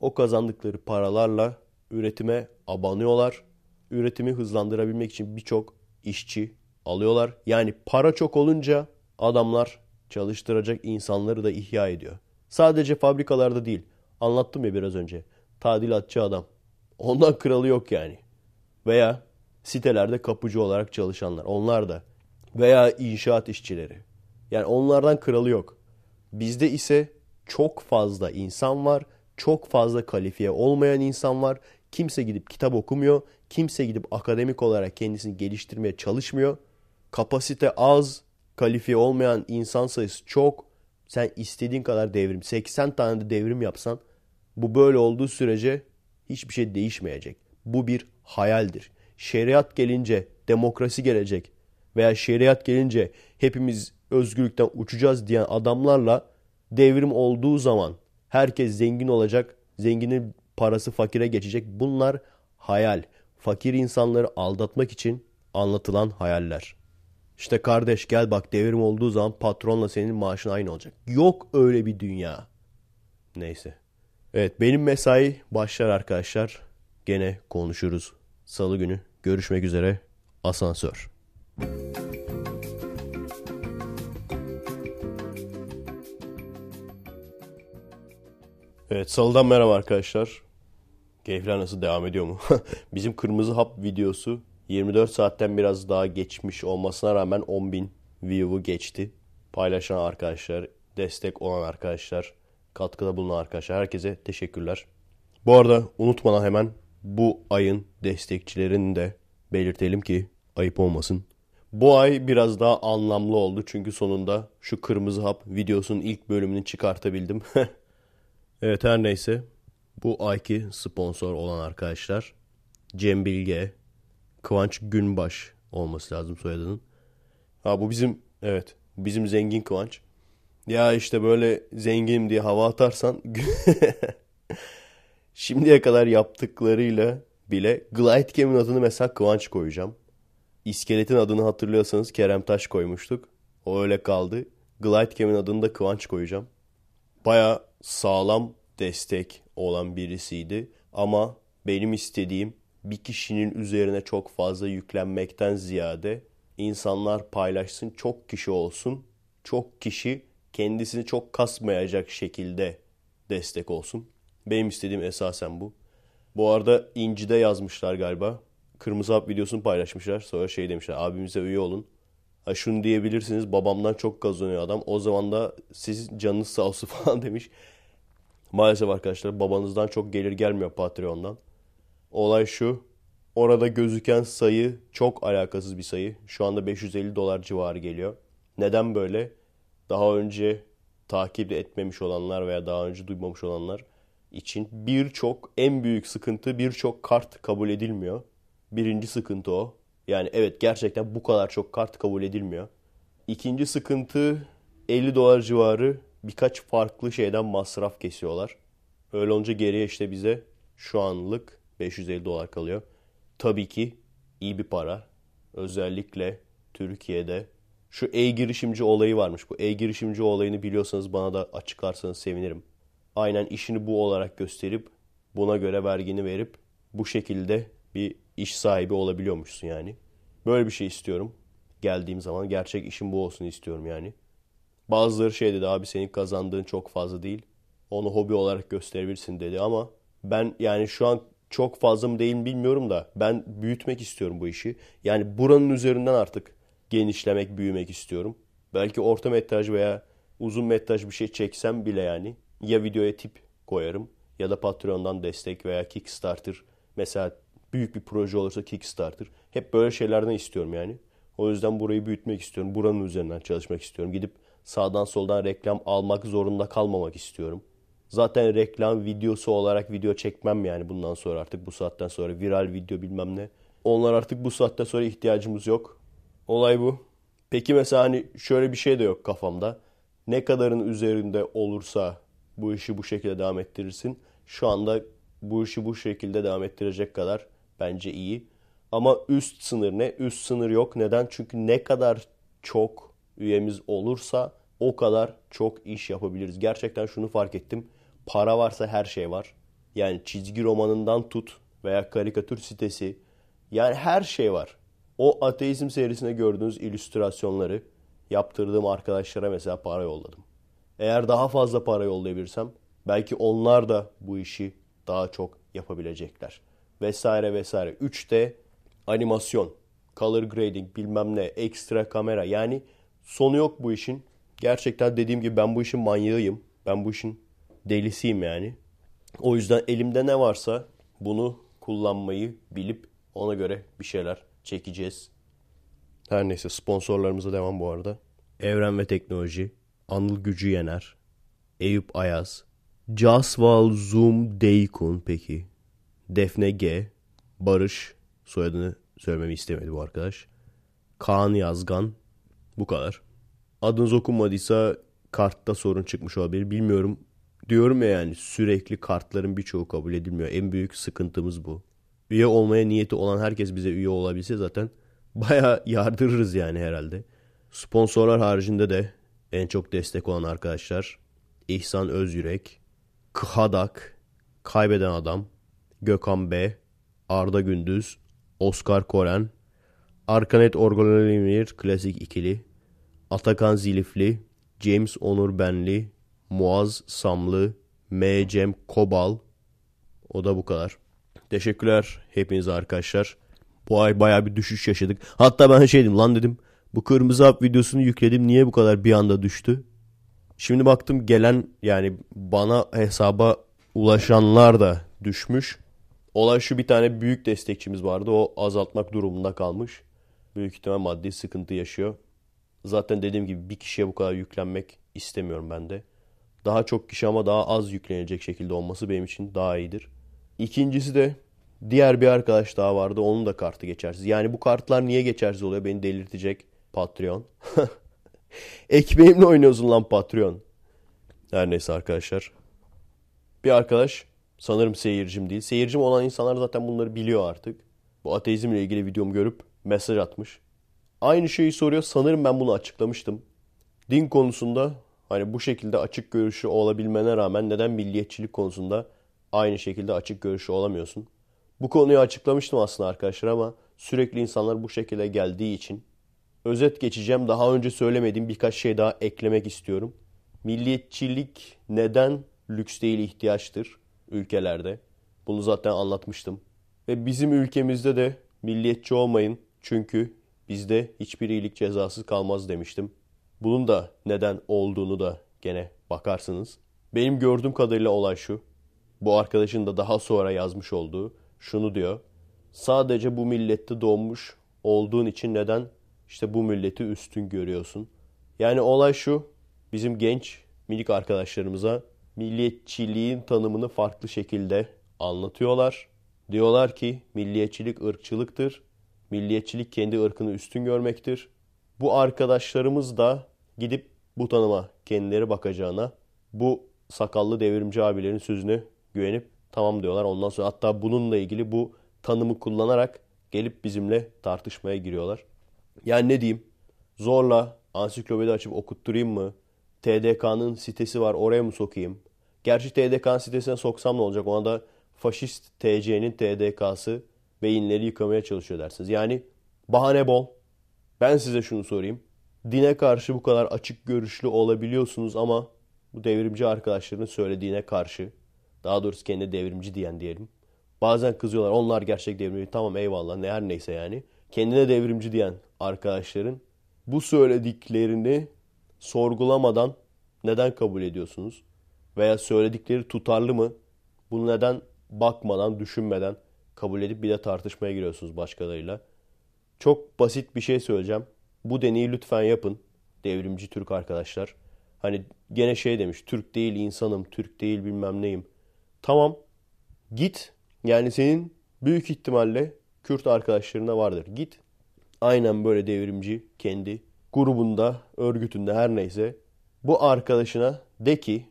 O kazandıkları paralarla üretime abanıyorlar. Üretimi hızlandırabilmek için birçok işçi alıyorlar. Yani para çok olunca adamlar çalıştıracak insanları da ihya ediyor. Sadece fabrikalarda değil. Anlattım ya biraz önce tadilatçı adam. Ondan kralı yok yani. Veya sitelerde kapıcı olarak çalışanlar. Onlar da. Veya inşaat işçileri. Yani onlardan kralı yok. Bizde ise çok fazla insan var. Çok fazla kalifiye olmayan insan var. Kimse gidip kitap okumuyor. Kimse gidip akademik olarak kendisini geliştirmeye çalışmıyor. Kapasite az, kalifiye olmayan insan sayısı çok. Sen istediğin kadar devrim, 80 tane de devrim yapsan bu böyle olduğu sürece hiçbir şey değişmeyecek. Bu bir hayaldir. Şeriat gelince demokrasi gelecek veya şeriat gelince hepimiz özgürlükten uçacağız diyen adamlarla devrim olduğu zaman herkes zengin olacak, zenginin parası fakire geçecek. Bunlar hayal. Fakir insanları aldatmak için anlatılan hayaller. İşte kardeş gel bak devrim olduğu zaman patronla senin maaşın aynı olacak. Yok öyle bir dünya. Neyse. Evet benim mesai başlar arkadaşlar. Gene konuşuruz. Salı günü görüşmek üzere. Asansör. Evet salıdan merhaba arkadaşlar. Keyifler nasıl devam ediyor mu? Bizim kırmızı hap videosu 24 saatten biraz daha geçmiş olmasına rağmen 10.000 view'u geçti. Paylaşan arkadaşlar, destek olan arkadaşlar, katkıda bulunan arkadaşlar herkese teşekkürler. Bu arada unutmadan hemen bu ayın destekçilerini de belirtelim ki ayıp olmasın. Bu ay biraz daha anlamlı oldu çünkü sonunda şu Kırmızı Hap videosunun ilk bölümünü çıkartabildim. evet her neyse bu ayki sponsor olan arkadaşlar Cem Bilge, Kıvanç Günbaş olması lazım soyadının. Ha bu bizim evet bizim zengin Kıvanç ya işte böyle zenginim diye hava atarsan şimdiye kadar yaptıklarıyla bile Glidecam'in adını mesela Kıvanç koyacağım. İskeletin adını hatırlıyorsanız Kerem Taş koymuştuk. O öyle kaldı. Glidecam'in adını da Kıvanç koyacağım. Baya sağlam destek olan birisiydi. Ama benim istediğim bir kişinin üzerine çok fazla yüklenmekten ziyade insanlar paylaşsın, çok kişi olsun. Çok kişi kendisini çok kasmayacak şekilde destek olsun. Benim istediğim esasen bu. Bu arada İnci'de yazmışlar galiba. Kırmızı Hap videosunu paylaşmışlar. Sonra şey demişler abimize üye olun. Ha şunu diyebilirsiniz babamdan çok kazanıyor adam. O zaman da siz canınız sağ olsun falan demiş. Maalesef arkadaşlar babanızdan çok gelir gelmiyor Patreon'dan. Olay şu. Orada gözüken sayı çok alakasız bir sayı. Şu anda 550 dolar civarı geliyor. Neden böyle? daha önce takip etmemiş olanlar veya daha önce duymamış olanlar için birçok en büyük sıkıntı birçok kart kabul edilmiyor. Birinci sıkıntı o. Yani evet gerçekten bu kadar çok kart kabul edilmiyor. İkinci sıkıntı 50 dolar civarı birkaç farklı şeyden masraf kesiyorlar. Öyle olunca geriye işte bize şu anlık 550 dolar kalıyor. Tabii ki iyi bir para. Özellikle Türkiye'de şu e-girişimci olayı varmış. Bu e-girişimci olayını biliyorsanız bana da açıklarsanız sevinirim. Aynen işini bu olarak gösterip buna göre vergini verip bu şekilde bir iş sahibi olabiliyormuşsun yani. Böyle bir şey istiyorum. Geldiğim zaman gerçek işim bu olsun istiyorum yani. Bazıları şey dedi abi senin kazandığın çok fazla değil. Onu hobi olarak gösterebilirsin dedi ama ben yani şu an çok fazla mı değil bilmiyorum da ben büyütmek istiyorum bu işi. Yani buranın üzerinden artık genişlemek, büyümek istiyorum. Belki orta metraj veya uzun metraj bir şey çeksem bile yani ya videoya tip koyarım ya da Patreon'dan destek veya Kickstarter mesela büyük bir proje olursa Kickstarter. Hep böyle şeylerden istiyorum yani. O yüzden burayı büyütmek istiyorum. Buranın üzerinden çalışmak istiyorum. Gidip sağdan soldan reklam almak zorunda kalmamak istiyorum. Zaten reklam videosu olarak video çekmem yani bundan sonra artık bu saatten sonra viral video bilmem ne. Onlar artık bu saatten sonra ihtiyacımız yok. Olay bu. Peki mesela hani şöyle bir şey de yok kafamda. Ne kadarın üzerinde olursa bu işi bu şekilde devam ettirirsin. Şu anda bu işi bu şekilde devam ettirecek kadar bence iyi. Ama üst sınır ne? Üst sınır yok. Neden? Çünkü ne kadar çok üyemiz olursa o kadar çok iş yapabiliriz. Gerçekten şunu fark ettim. Para varsa her şey var. Yani çizgi romanından tut veya karikatür sitesi. Yani her şey var. O ateizm serisine gördüğünüz illüstrasyonları yaptırdığım arkadaşlara mesela para yolladım. Eğer daha fazla para yollayabilirsem belki onlar da bu işi daha çok yapabilecekler. Vesaire vesaire. 3D animasyon, color grading bilmem ne, ekstra kamera yani sonu yok bu işin. Gerçekten dediğim gibi ben bu işin manyağıyım. Ben bu işin delisiyim yani. O yüzden elimde ne varsa bunu kullanmayı bilip ona göre bir şeyler çekeceğiz. Her neyse sponsorlarımıza devam bu arada. Evren ve Teknoloji, Anıl Gücü Yener, Eyüp Ayaz, Casval Zoom Deykun peki, Defne G, Barış, soyadını söylememi istemedi bu arkadaş, Kaan Yazgan, bu kadar. Adınız okunmadıysa kartta sorun çıkmış olabilir bilmiyorum. Diyorum ya yani sürekli kartların birçoğu kabul edilmiyor. En büyük sıkıntımız bu üye olmaya niyeti olan herkes bize üye olabilse zaten baya yardırırız yani herhalde. Sponsorlar haricinde de en çok destek olan arkadaşlar İhsan Özyürek, Khadak, Kaybeden Adam, Gökhan B, Arda Gündüz, Oscar Koren, Arkanet Orgolemir Klasik ikili, Atakan Zilifli, James Onur Benli, Muaz Samlı, M. Cem Kobal. O da bu kadar. Teşekkürler hepinize arkadaşlar. Bu ay baya bir düşüş yaşadık. Hatta ben şey dedim lan dedim. Bu kırmızı hap videosunu yükledim. Niye bu kadar bir anda düştü? Şimdi baktım gelen yani bana hesaba ulaşanlar da düşmüş. Olay şu bir tane büyük destekçimiz vardı. O azaltmak durumunda kalmış. Büyük ihtimal maddi sıkıntı yaşıyor. Zaten dediğim gibi bir kişiye bu kadar yüklenmek istemiyorum ben de. Daha çok kişi ama daha az yüklenecek şekilde olması benim için daha iyidir. İkincisi de diğer bir arkadaş daha vardı. Onun da kartı geçersiz. Yani bu kartlar niye geçersiz oluyor? Beni delirtecek Patreon. Ekmeğimle oynuyorsun lan Patreon. Her neyse arkadaşlar. Bir arkadaş sanırım seyircim değil. Seyircim olan insanlar zaten bunları biliyor artık. Bu ateizmle ilgili videomu görüp mesaj atmış. Aynı şeyi soruyor. Sanırım ben bunu açıklamıştım. Din konusunda hani bu şekilde açık görüşü olabilmene rağmen neden milliyetçilik konusunda aynı şekilde açık görüşü olamıyorsun. Bu konuyu açıklamıştım aslında arkadaşlar ama sürekli insanlar bu şekilde geldiği için özet geçeceğim. Daha önce söylemediğim birkaç şey daha eklemek istiyorum. Milliyetçilik neden lüks değil ihtiyaçtır ülkelerde? Bunu zaten anlatmıştım. Ve bizim ülkemizde de milliyetçi olmayın çünkü bizde hiçbir iyilik cezasız kalmaz demiştim. Bunun da neden olduğunu da gene bakarsınız. Benim gördüğüm kadarıyla olay şu bu arkadaşın da daha sonra yazmış olduğu şunu diyor. Sadece bu millette doğmuş olduğun için neden işte bu milleti üstün görüyorsun? Yani olay şu bizim genç minik arkadaşlarımıza milliyetçiliğin tanımını farklı şekilde anlatıyorlar. Diyorlar ki milliyetçilik ırkçılıktır. Milliyetçilik kendi ırkını üstün görmektir. Bu arkadaşlarımız da gidip bu tanıma kendileri bakacağına bu sakallı devrimci abilerin sözünü güvenip tamam diyorlar. Ondan sonra hatta bununla ilgili bu tanımı kullanarak gelip bizimle tartışmaya giriyorlar. Yani ne diyeyim? Zorla ansiklopedi açıp okutturayım mı? TDK'nın sitesi var oraya mı sokayım? Gerçi TDK'nın sitesine soksam ne olacak? Ona da faşist TC'nin TDK'sı beyinleri yıkamaya çalışıyor dersiniz. Yani bahane bol. Ben size şunu sorayım. Dine karşı bu kadar açık görüşlü olabiliyorsunuz ama bu devrimci arkadaşların söylediğine karşı daha doğrusu kendine devrimci diyen diyelim. Bazen kızıyorlar onlar gerçek devrimci. Tamam eyvallah ne her neyse yani. Kendine devrimci diyen arkadaşların bu söylediklerini sorgulamadan neden kabul ediyorsunuz? Veya söyledikleri tutarlı mı? Bunu neden bakmadan, düşünmeden kabul edip bir de tartışmaya giriyorsunuz başkalarıyla? Çok basit bir şey söyleyeceğim. Bu deneyi lütfen yapın devrimci Türk arkadaşlar. Hani gene şey demiş Türk değil insanım, Türk değil bilmem neyim. Tamam git yani senin büyük ihtimalle Kürt arkadaşlarına vardır. Git aynen böyle devrimci kendi grubunda, örgütünde her neyse bu arkadaşına de ki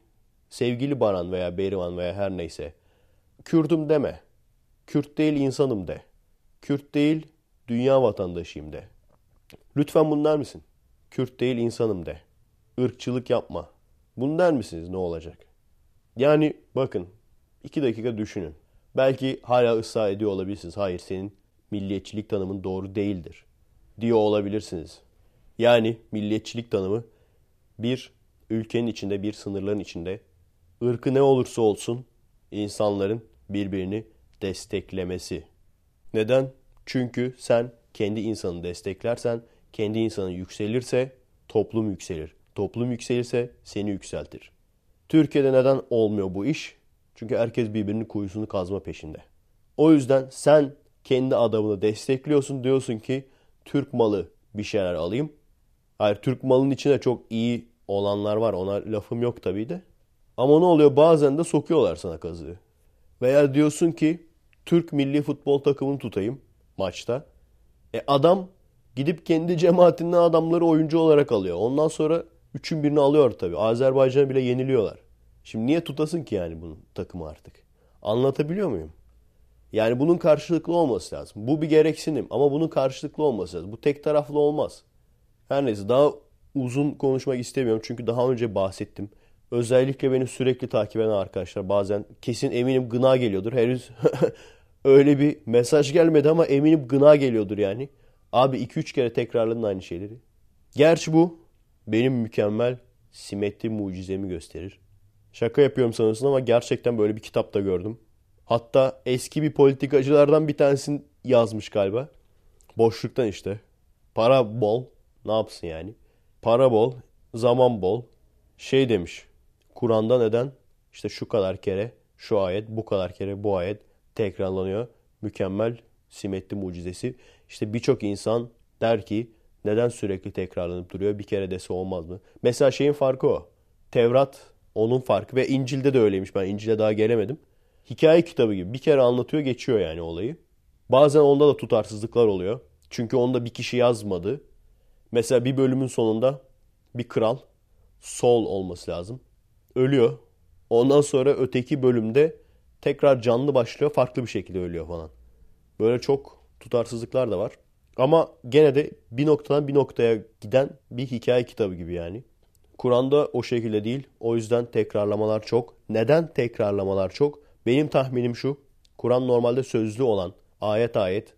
sevgili Baran veya Berivan veya her neyse Kürdüm deme. Kürt değil insanım de. Kürt değil dünya vatandaşıyım de. Lütfen bunlar mısın? Kürt değil insanım de. Irkçılık yapma. Bunu der misiniz ne olacak? Yani bakın İki dakika düşünün. Belki hala ısrar ediyor olabilirsiniz. Hayır senin milliyetçilik tanımın doğru değildir diyor olabilirsiniz. Yani milliyetçilik tanımı bir ülkenin içinde, bir sınırların içinde ırkı ne olursa olsun insanların birbirini desteklemesi. Neden? Çünkü sen kendi insanı desteklersen, kendi insanı yükselirse toplum yükselir. Toplum yükselirse seni yükseltir. Türkiye'de neden olmuyor bu iş? Çünkü herkes birbirinin kuyusunu kazma peşinde. O yüzden sen kendi adamını destekliyorsun. Diyorsun ki Türk malı bir şeyler alayım. Hayır Türk malının içine çok iyi olanlar var. Ona lafım yok tabii de. Ama ne oluyor bazen de sokuyorlar sana kazığı. Veya diyorsun ki Türk milli futbol takımını tutayım maçta. E adam gidip kendi cemaatinden adamları oyuncu olarak alıyor. Ondan sonra üçün birini alıyor tabii. Azerbaycan'a bile yeniliyorlar. Şimdi niye tutasın ki yani bunu takımı artık? Anlatabiliyor muyum? Yani bunun karşılıklı olması lazım. Bu bir gereksinim ama bunun karşılıklı olması lazım. Bu tek taraflı olmaz. Her neyse daha uzun konuşmak istemiyorum çünkü daha önce bahsettim. Özellikle beni sürekli takip eden arkadaşlar bazen kesin eminim gına geliyordur. Henüz öyle bir mesaj gelmedi ama eminim gına geliyordur yani. Abi 2-3 kere tekrarladın aynı şeyleri. Gerçi bu benim mükemmel simetri mucizemi gösterir. Şaka yapıyorum sanırsın ama gerçekten böyle bir kitapta gördüm. Hatta eski bir politikacılardan bir tanesini yazmış galiba. Boşluktan işte. Para bol. Ne yapsın yani? Para bol. Zaman bol. Şey demiş. Kur'an'da neden? İşte şu kadar kere şu ayet, bu kadar kere bu ayet tekrarlanıyor. Mükemmel simetli mucizesi. İşte birçok insan der ki neden sürekli tekrarlanıp duruyor? Bir kere dese olmaz mı? Mesela şeyin farkı o. Tevrat onun farkı ve İncil'de de öyleymiş. Ben İncil'e daha gelemedim. Hikaye kitabı gibi. Bir kere anlatıyor geçiyor yani olayı. Bazen onda da tutarsızlıklar oluyor. Çünkü onda bir kişi yazmadı. Mesela bir bölümün sonunda bir kral Sol olması lazım. Ölüyor. Ondan sonra öteki bölümde tekrar canlı başlıyor. Farklı bir şekilde ölüyor falan. Böyle çok tutarsızlıklar da var. Ama gene de bir noktadan bir noktaya giden bir hikaye kitabı gibi yani. Kur'an'da o şekilde değil. O yüzden tekrarlamalar çok. Neden tekrarlamalar çok? Benim tahminim şu. Kur'an normalde sözlü olan, ayet ayet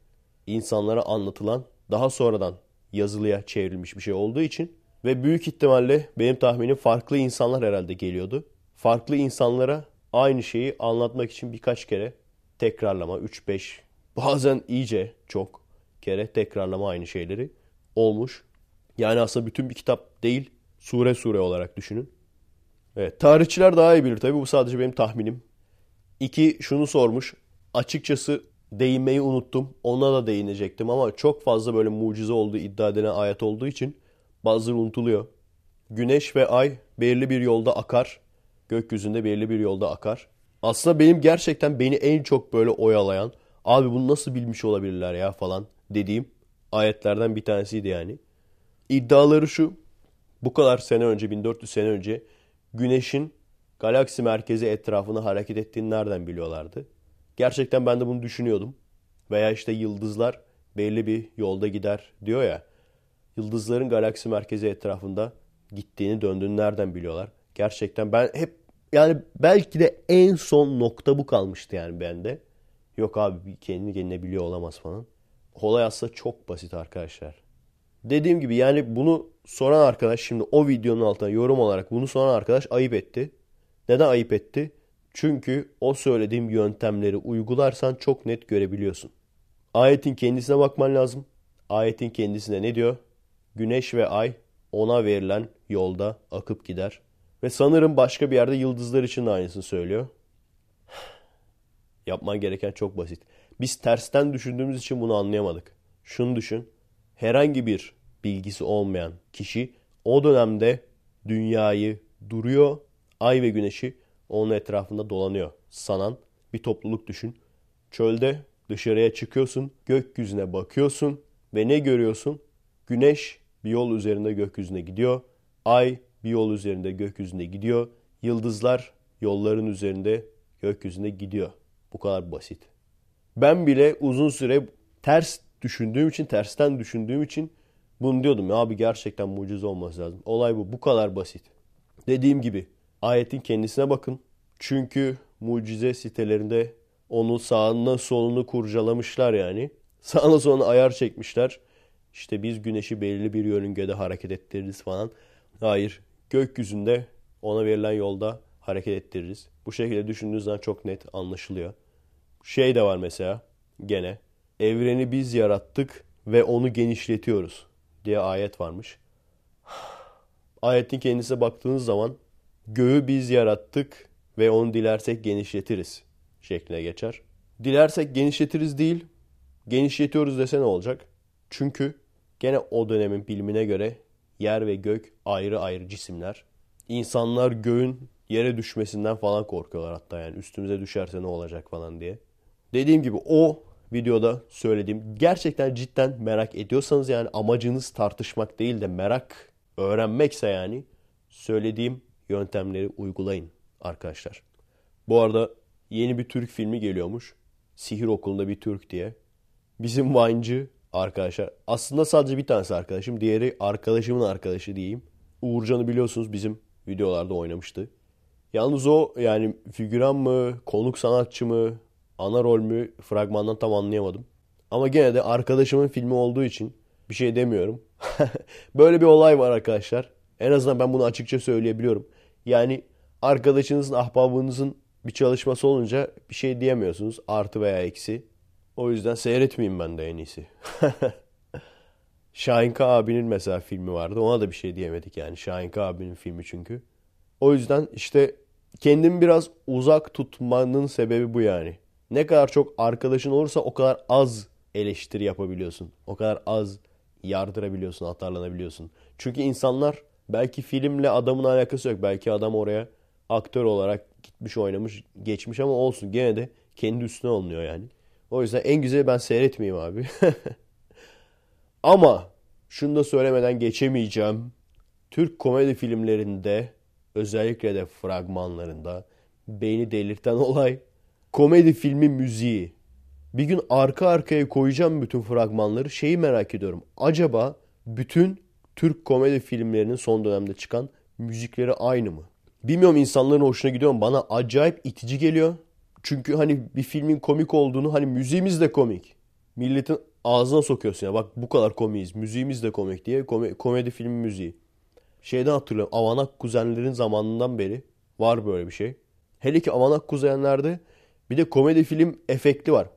insanlara anlatılan, daha sonradan yazılıya çevrilmiş bir şey olduğu için ve büyük ihtimalle benim tahminim farklı insanlar herhalde geliyordu. Farklı insanlara aynı şeyi anlatmak için birkaç kere tekrarlama 3-5 bazen iyice çok kere tekrarlama aynı şeyleri olmuş. Yani aslında bütün bir kitap değil Sure sure olarak düşünün. Evet, tarihçiler daha iyi bilir tabii bu sadece benim tahminim. İki şunu sormuş. Açıkçası değinmeyi unuttum. Ona da değinecektim ama çok fazla böyle mucize olduğu iddia edilen ayet olduğu için bazıları unutuluyor. Güneş ve ay belirli bir yolda akar. Gökyüzünde belirli bir yolda akar. Aslında benim gerçekten beni en çok böyle oyalayan abi bunu nasıl bilmiş olabilirler ya falan dediğim ayetlerden bir tanesiydi yani. İddiaları şu bu kadar sene önce 1400 sene önce güneşin galaksi merkezi etrafını hareket ettiğini nereden biliyorlardı? Gerçekten ben de bunu düşünüyordum. Veya işte yıldızlar belli bir yolda gider diyor ya. Yıldızların galaksi merkezi etrafında gittiğini döndüğünü nereden biliyorlar? Gerçekten ben hep yani belki de en son nokta bu kalmıştı yani bende. Yok abi kendini kendine biliyor olamaz falan. Olay aslında çok basit arkadaşlar. Dediğim gibi yani bunu soran arkadaş şimdi o videonun altına yorum olarak bunu soran arkadaş ayıp etti. Neden ayıp etti? Çünkü o söylediğim yöntemleri uygularsan çok net görebiliyorsun. Ayetin kendisine bakman lazım. Ayetin kendisine ne diyor? Güneş ve ay ona verilen yolda akıp gider. Ve sanırım başka bir yerde yıldızlar için de aynısını söylüyor. Yapman gereken çok basit. Biz tersten düşündüğümüz için bunu anlayamadık. Şunu düşün. Herhangi bir bilgisi olmayan kişi o dönemde dünyayı duruyor, ay ve güneşi onun etrafında dolanıyor sanan bir topluluk düşün. Çölde dışarıya çıkıyorsun, gökyüzüne bakıyorsun ve ne görüyorsun? Güneş bir yol üzerinde gökyüzüne gidiyor. Ay bir yol üzerinde gökyüzüne gidiyor. Yıldızlar yolların üzerinde gökyüzüne gidiyor. Bu kadar basit. Ben bile uzun süre ters düşündüğüm için, tersten düşündüğüm için bunu diyordum ya abi gerçekten mucize olması lazım. Olay bu. Bu kadar basit. Dediğim gibi ayetin kendisine bakın. Çünkü mucize sitelerinde onu sağına solunu kurcalamışlar yani. Sağına soluna ayar çekmişler. İşte biz güneşi belirli bir yörüngede hareket ettiririz falan. Hayır. Gökyüzünde ona verilen yolda hareket ettiririz. Bu şekilde düşündüğünüzden çok net anlaşılıyor. Şey de var mesela gene. Evreni biz yarattık ve onu genişletiyoruz diye ayet varmış. Ayetin kendisine baktığınız zaman göğü biz yarattık ve onu dilersek genişletiriz şekline geçer. Dilersek genişletiriz değil, genişletiyoruz dese ne olacak? Çünkü gene o dönemin bilimine göre yer ve gök ayrı ayrı cisimler. İnsanlar göğün yere düşmesinden falan korkuyorlar hatta yani üstümüze düşerse ne olacak falan diye. Dediğim gibi o videoda söylediğim gerçekten cidden merak ediyorsanız yani amacınız tartışmak değil de merak öğrenmekse yani söylediğim yöntemleri uygulayın arkadaşlar. Bu arada yeni bir Türk filmi geliyormuş. Sihir Okulu'nda bir Türk diye. Bizim Vancı arkadaşlar. Aslında sadece bir tanesi arkadaşım. Diğeri arkadaşımın arkadaşı diyeyim. Uğurcan'ı biliyorsunuz bizim videolarda oynamıştı. Yalnız o yani figüran mı, konuk sanatçı mı ana rol mü fragmandan tam anlayamadım. Ama gene de arkadaşımın filmi olduğu için bir şey demiyorum. Böyle bir olay var arkadaşlar. En azından ben bunu açıkça söyleyebiliyorum. Yani arkadaşınızın, ahbabınızın bir çalışması olunca bir şey diyemiyorsunuz. Artı veya eksi. O yüzden seyretmeyeyim ben de en iyisi. Şahinka abinin mesela filmi vardı. Ona da bir şey diyemedik yani. Şahinka abinin filmi çünkü. O yüzden işte kendimi biraz uzak tutmanın sebebi bu yani ne kadar çok arkadaşın olursa o kadar az eleştiri yapabiliyorsun. O kadar az yardırabiliyorsun, atarlanabiliyorsun. Çünkü insanlar belki filmle adamın alakası yok. Belki adam oraya aktör olarak gitmiş oynamış geçmiş ama olsun gene de kendi üstüne olmuyor yani. O yüzden en güzeli ben seyretmeyeyim abi. ama şunu da söylemeden geçemeyeceğim. Türk komedi filmlerinde özellikle de fragmanlarında beyni delirten olay komedi filmi müziği. Bir gün arka arkaya koyacağım bütün fragmanları. Şeyi merak ediyorum. Acaba bütün Türk komedi filmlerinin son dönemde çıkan müzikleri aynı mı? Bilmiyorum insanların hoşuna gidiyor mu? Bana acayip itici geliyor. Çünkü hani bir filmin komik olduğunu hani müziğimiz de komik. Milletin ağzına sokuyorsun ya bak bu kadar komiyiz müziğimiz de komik diye Kom komedi filmi müziği. Şeyden hatırlıyorum Avanak kuzenlerin zamanından beri var böyle bir şey. Hele ki Avanak kuzenlerde bir de komedi film efekti var.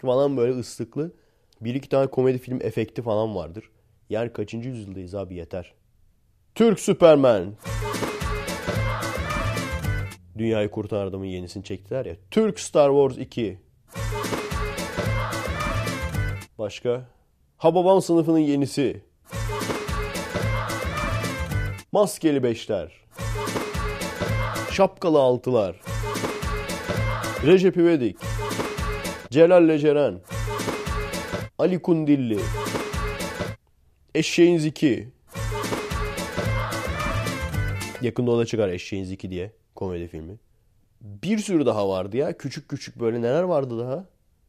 falan böyle ıslıklı. Bir iki tane komedi film efekti falan vardır. Yani kaçıncı yüzyıldayız abi yeter. Türk Superman. Dünyayı Kurtaran Adam'ın yenisini çektiler ya. Türk Star Wars 2. Başka? Hababam sınıfının yenisi. Maskeli Beşler. Şapkalı Altılar, Recep İvedik, Celal Leceren, Ali Kundilli, Eşeğin Ziki. Yakında o da çıkar Eşeğin Ziki diye komedi filmi. Bir sürü daha vardı ya. Küçük küçük böyle neler vardı daha?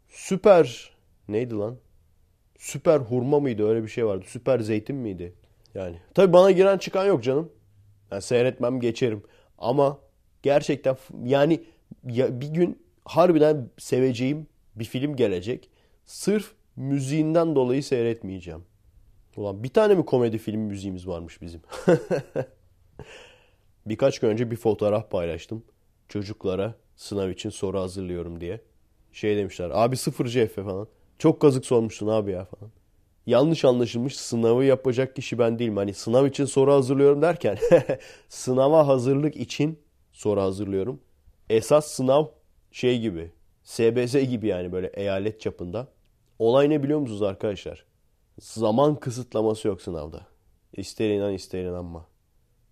Süper neydi lan? Süper hurma mıydı öyle bir şey vardı. Süper zeytin miydi? Yani. Tabi bana giren çıkan yok canım. Yani seyretmem geçerim. Ama Gerçekten yani ya bir gün harbiden seveceğim bir film gelecek. Sırf müziğinden dolayı seyretmeyeceğim. Ulan bir tane mi komedi film müziğimiz varmış bizim? Birkaç gün önce bir fotoğraf paylaştım. Çocuklara sınav için soru hazırlıyorum diye. Şey demişler abi sıfır CF falan. Çok kazık sormuşsun abi ya falan. Yanlış anlaşılmış sınavı yapacak kişi ben değilim. Hani sınav için soru hazırlıyorum derken sınava hazırlık için soru hazırlıyorum. Esas sınav şey gibi. SBS gibi yani böyle eyalet çapında. Olay ne biliyor musunuz arkadaşlar? Zaman kısıtlaması yok sınavda. İster inan ister inanma.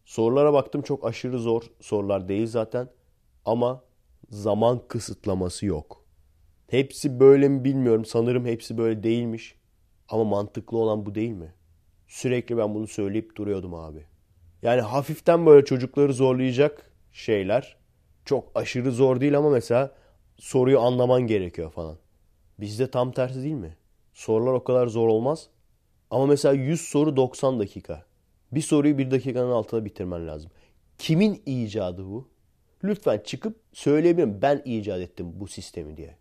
Sorulara baktım çok aşırı zor sorular değil zaten. Ama zaman kısıtlaması yok. Hepsi böyle mi bilmiyorum. Sanırım hepsi böyle değilmiş. Ama mantıklı olan bu değil mi? Sürekli ben bunu söyleyip duruyordum abi. Yani hafiften böyle çocukları zorlayacak şeyler çok aşırı zor değil ama mesela soruyu anlaman gerekiyor falan. Bizde tam tersi değil mi? Sorular o kadar zor olmaz. Ama mesela 100 soru 90 dakika. Bir soruyu bir dakikanın altında bitirmen lazım. Kimin icadı bu? Lütfen çıkıp söyleyebilirim ben icat ettim bu sistemi diye.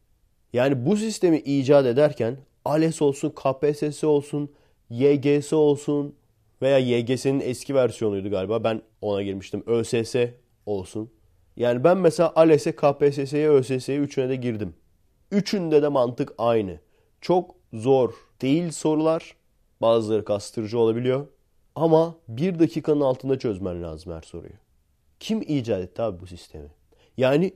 Yani bu sistemi icat ederken ALES olsun, KPSS olsun, YGS olsun veya YGS'nin eski versiyonuydu galiba. Ben ona girmiştim. ÖSS olsun. Yani ben mesela ALES'e, KPSS'ye, ÖSS'ye üçüne de girdim. Üçünde de mantık aynı. Çok zor değil sorular. Bazıları kastırıcı olabiliyor. Ama bir dakikanın altında çözmen lazım her soruyu. Kim icat etti abi bu sistemi? Yani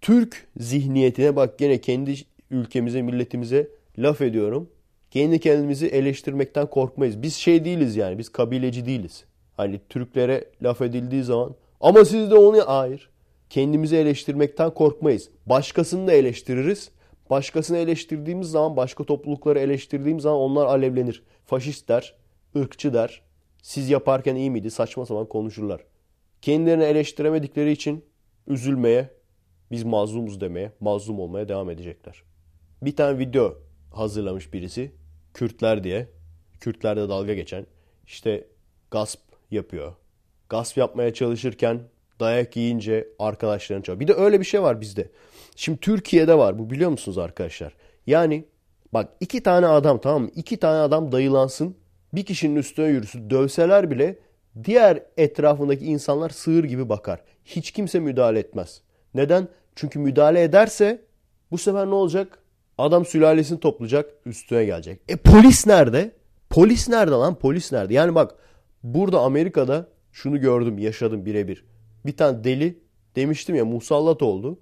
Türk zihniyetine bak gene kendi ülkemize, milletimize laf ediyorum. Kendi kendimizi eleştirmekten korkmayız. Biz şey değiliz yani biz kabileci değiliz. Hani Türklere laf edildiği zaman ama siz de onu hayır. Kendimizi eleştirmekten korkmayız. Başkasını da eleştiririz. Başkasını eleştirdiğimiz zaman, başka toplulukları eleştirdiğimiz zaman onlar alevlenir. Faşist der, ırkçı der. Siz yaparken iyi miydi? Saçma sapan konuşurlar. Kendilerini eleştiremedikleri için üzülmeye, biz mazlumuz demeye, mazlum olmaya devam edecekler. Bir tane video hazırlamış birisi. Kürtler diye. kürtlerde dalga geçen. işte gasp yapıyor gasp yapmaya çalışırken dayak yiyince arkadaşlarını çağır. Bir de öyle bir şey var bizde. Şimdi Türkiye'de var bu biliyor musunuz arkadaşlar? Yani bak iki tane adam tamam mı? İki tane adam dayılansın bir kişinin üstüne yürüsün dövseler bile diğer etrafındaki insanlar sığır gibi bakar. Hiç kimse müdahale etmez. Neden? Çünkü müdahale ederse bu sefer ne olacak? Adam sülalesini toplayacak üstüne gelecek. E polis nerede? Polis nerede lan? Polis nerede? Yani bak burada Amerika'da şunu gördüm yaşadım birebir. Bir tane deli demiştim ya musallat oldu.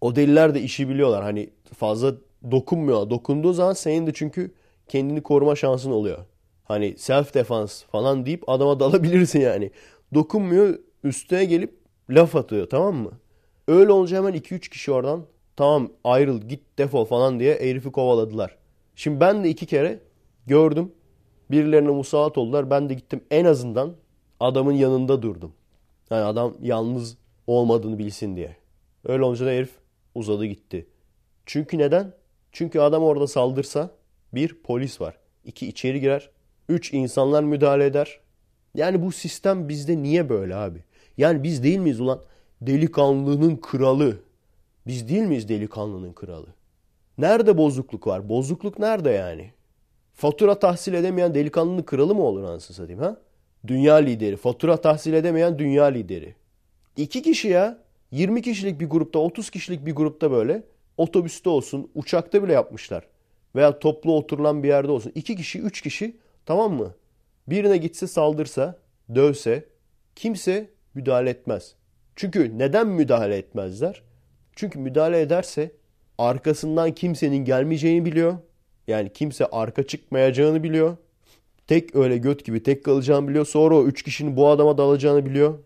O deliler de işi biliyorlar. Hani fazla dokunmuyorlar. Dokunduğu zaman senin de çünkü kendini koruma şansın oluyor. Hani self defense falan deyip adama dalabilirsin yani. Dokunmuyor üstüne gelip laf atıyor tamam mı? Öyle olunca hemen 2-3 kişi oradan tamam ayrıl git defol falan diye herifi kovaladılar. Şimdi ben de iki kere gördüm. Birilerine musallat oldular. Ben de gittim en azından adamın yanında durdum. Yani adam yalnız olmadığını bilsin diye. Öyle olunca da herif uzadı gitti. Çünkü neden? Çünkü adam orada saldırsa bir polis var. iki içeri girer. Üç insanlar müdahale eder. Yani bu sistem bizde niye böyle abi? Yani biz değil miyiz ulan delikanlının kralı? Biz değil miyiz delikanlının kralı? Nerede bozukluk var? Bozukluk nerede yani? Fatura tahsil edemeyen delikanlının kralı mı olur anasını satayım ha? Dünya lideri. Fatura tahsil edemeyen dünya lideri. İki kişi ya. 20 kişilik bir grupta, 30 kişilik bir grupta böyle. Otobüste olsun, uçakta bile yapmışlar. Veya toplu oturulan bir yerde olsun. İki kişi, üç kişi tamam mı? Birine gitse saldırsa, dövse kimse müdahale etmez. Çünkü neden müdahale etmezler? Çünkü müdahale ederse arkasından kimsenin gelmeyeceğini biliyor. Yani kimse arka çıkmayacağını biliyor. Tek öyle göt gibi tek kalacağını biliyor. Sonra o üç kişinin bu adama dalacağını biliyor.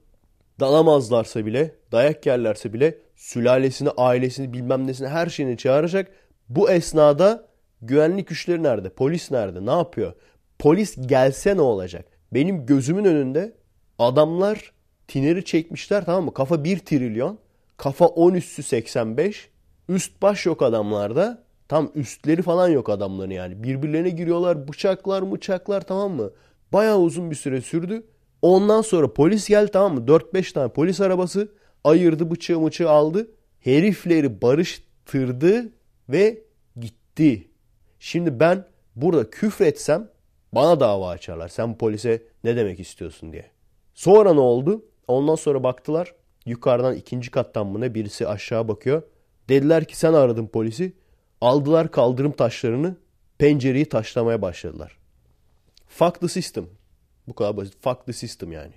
Dalamazlarsa bile, dayak yerlerse bile sülalesini, ailesini, bilmem nesini her şeyini çağıracak. Bu esnada güvenlik güçleri nerede? Polis nerede? Ne yapıyor? Polis gelse ne olacak? Benim gözümün önünde adamlar tineri çekmişler tamam mı? Kafa 1 trilyon, kafa 10 üstü 85, üst baş yok adamlarda. Tam üstleri falan yok adamların yani. Birbirlerine giriyorlar bıçaklar bıçaklar tamam mı? Bayağı uzun bir süre sürdü. Ondan sonra polis geldi tamam mı? 4-5 tane polis arabası ayırdı bıçağı mıçağı aldı. Herifleri barıştırdı ve gitti. Şimdi ben burada küfretsem bana dava açarlar. Sen polise ne demek istiyorsun diye. Sonra ne oldu? Ondan sonra baktılar. Yukarıdan ikinci kattan mı ne birisi aşağı bakıyor. Dediler ki sen aradın polisi. Aldılar kaldırım taşlarını pencereyi taşlamaya başladılar. Fuck the system. Bu kadar basit. Fuck the system yani.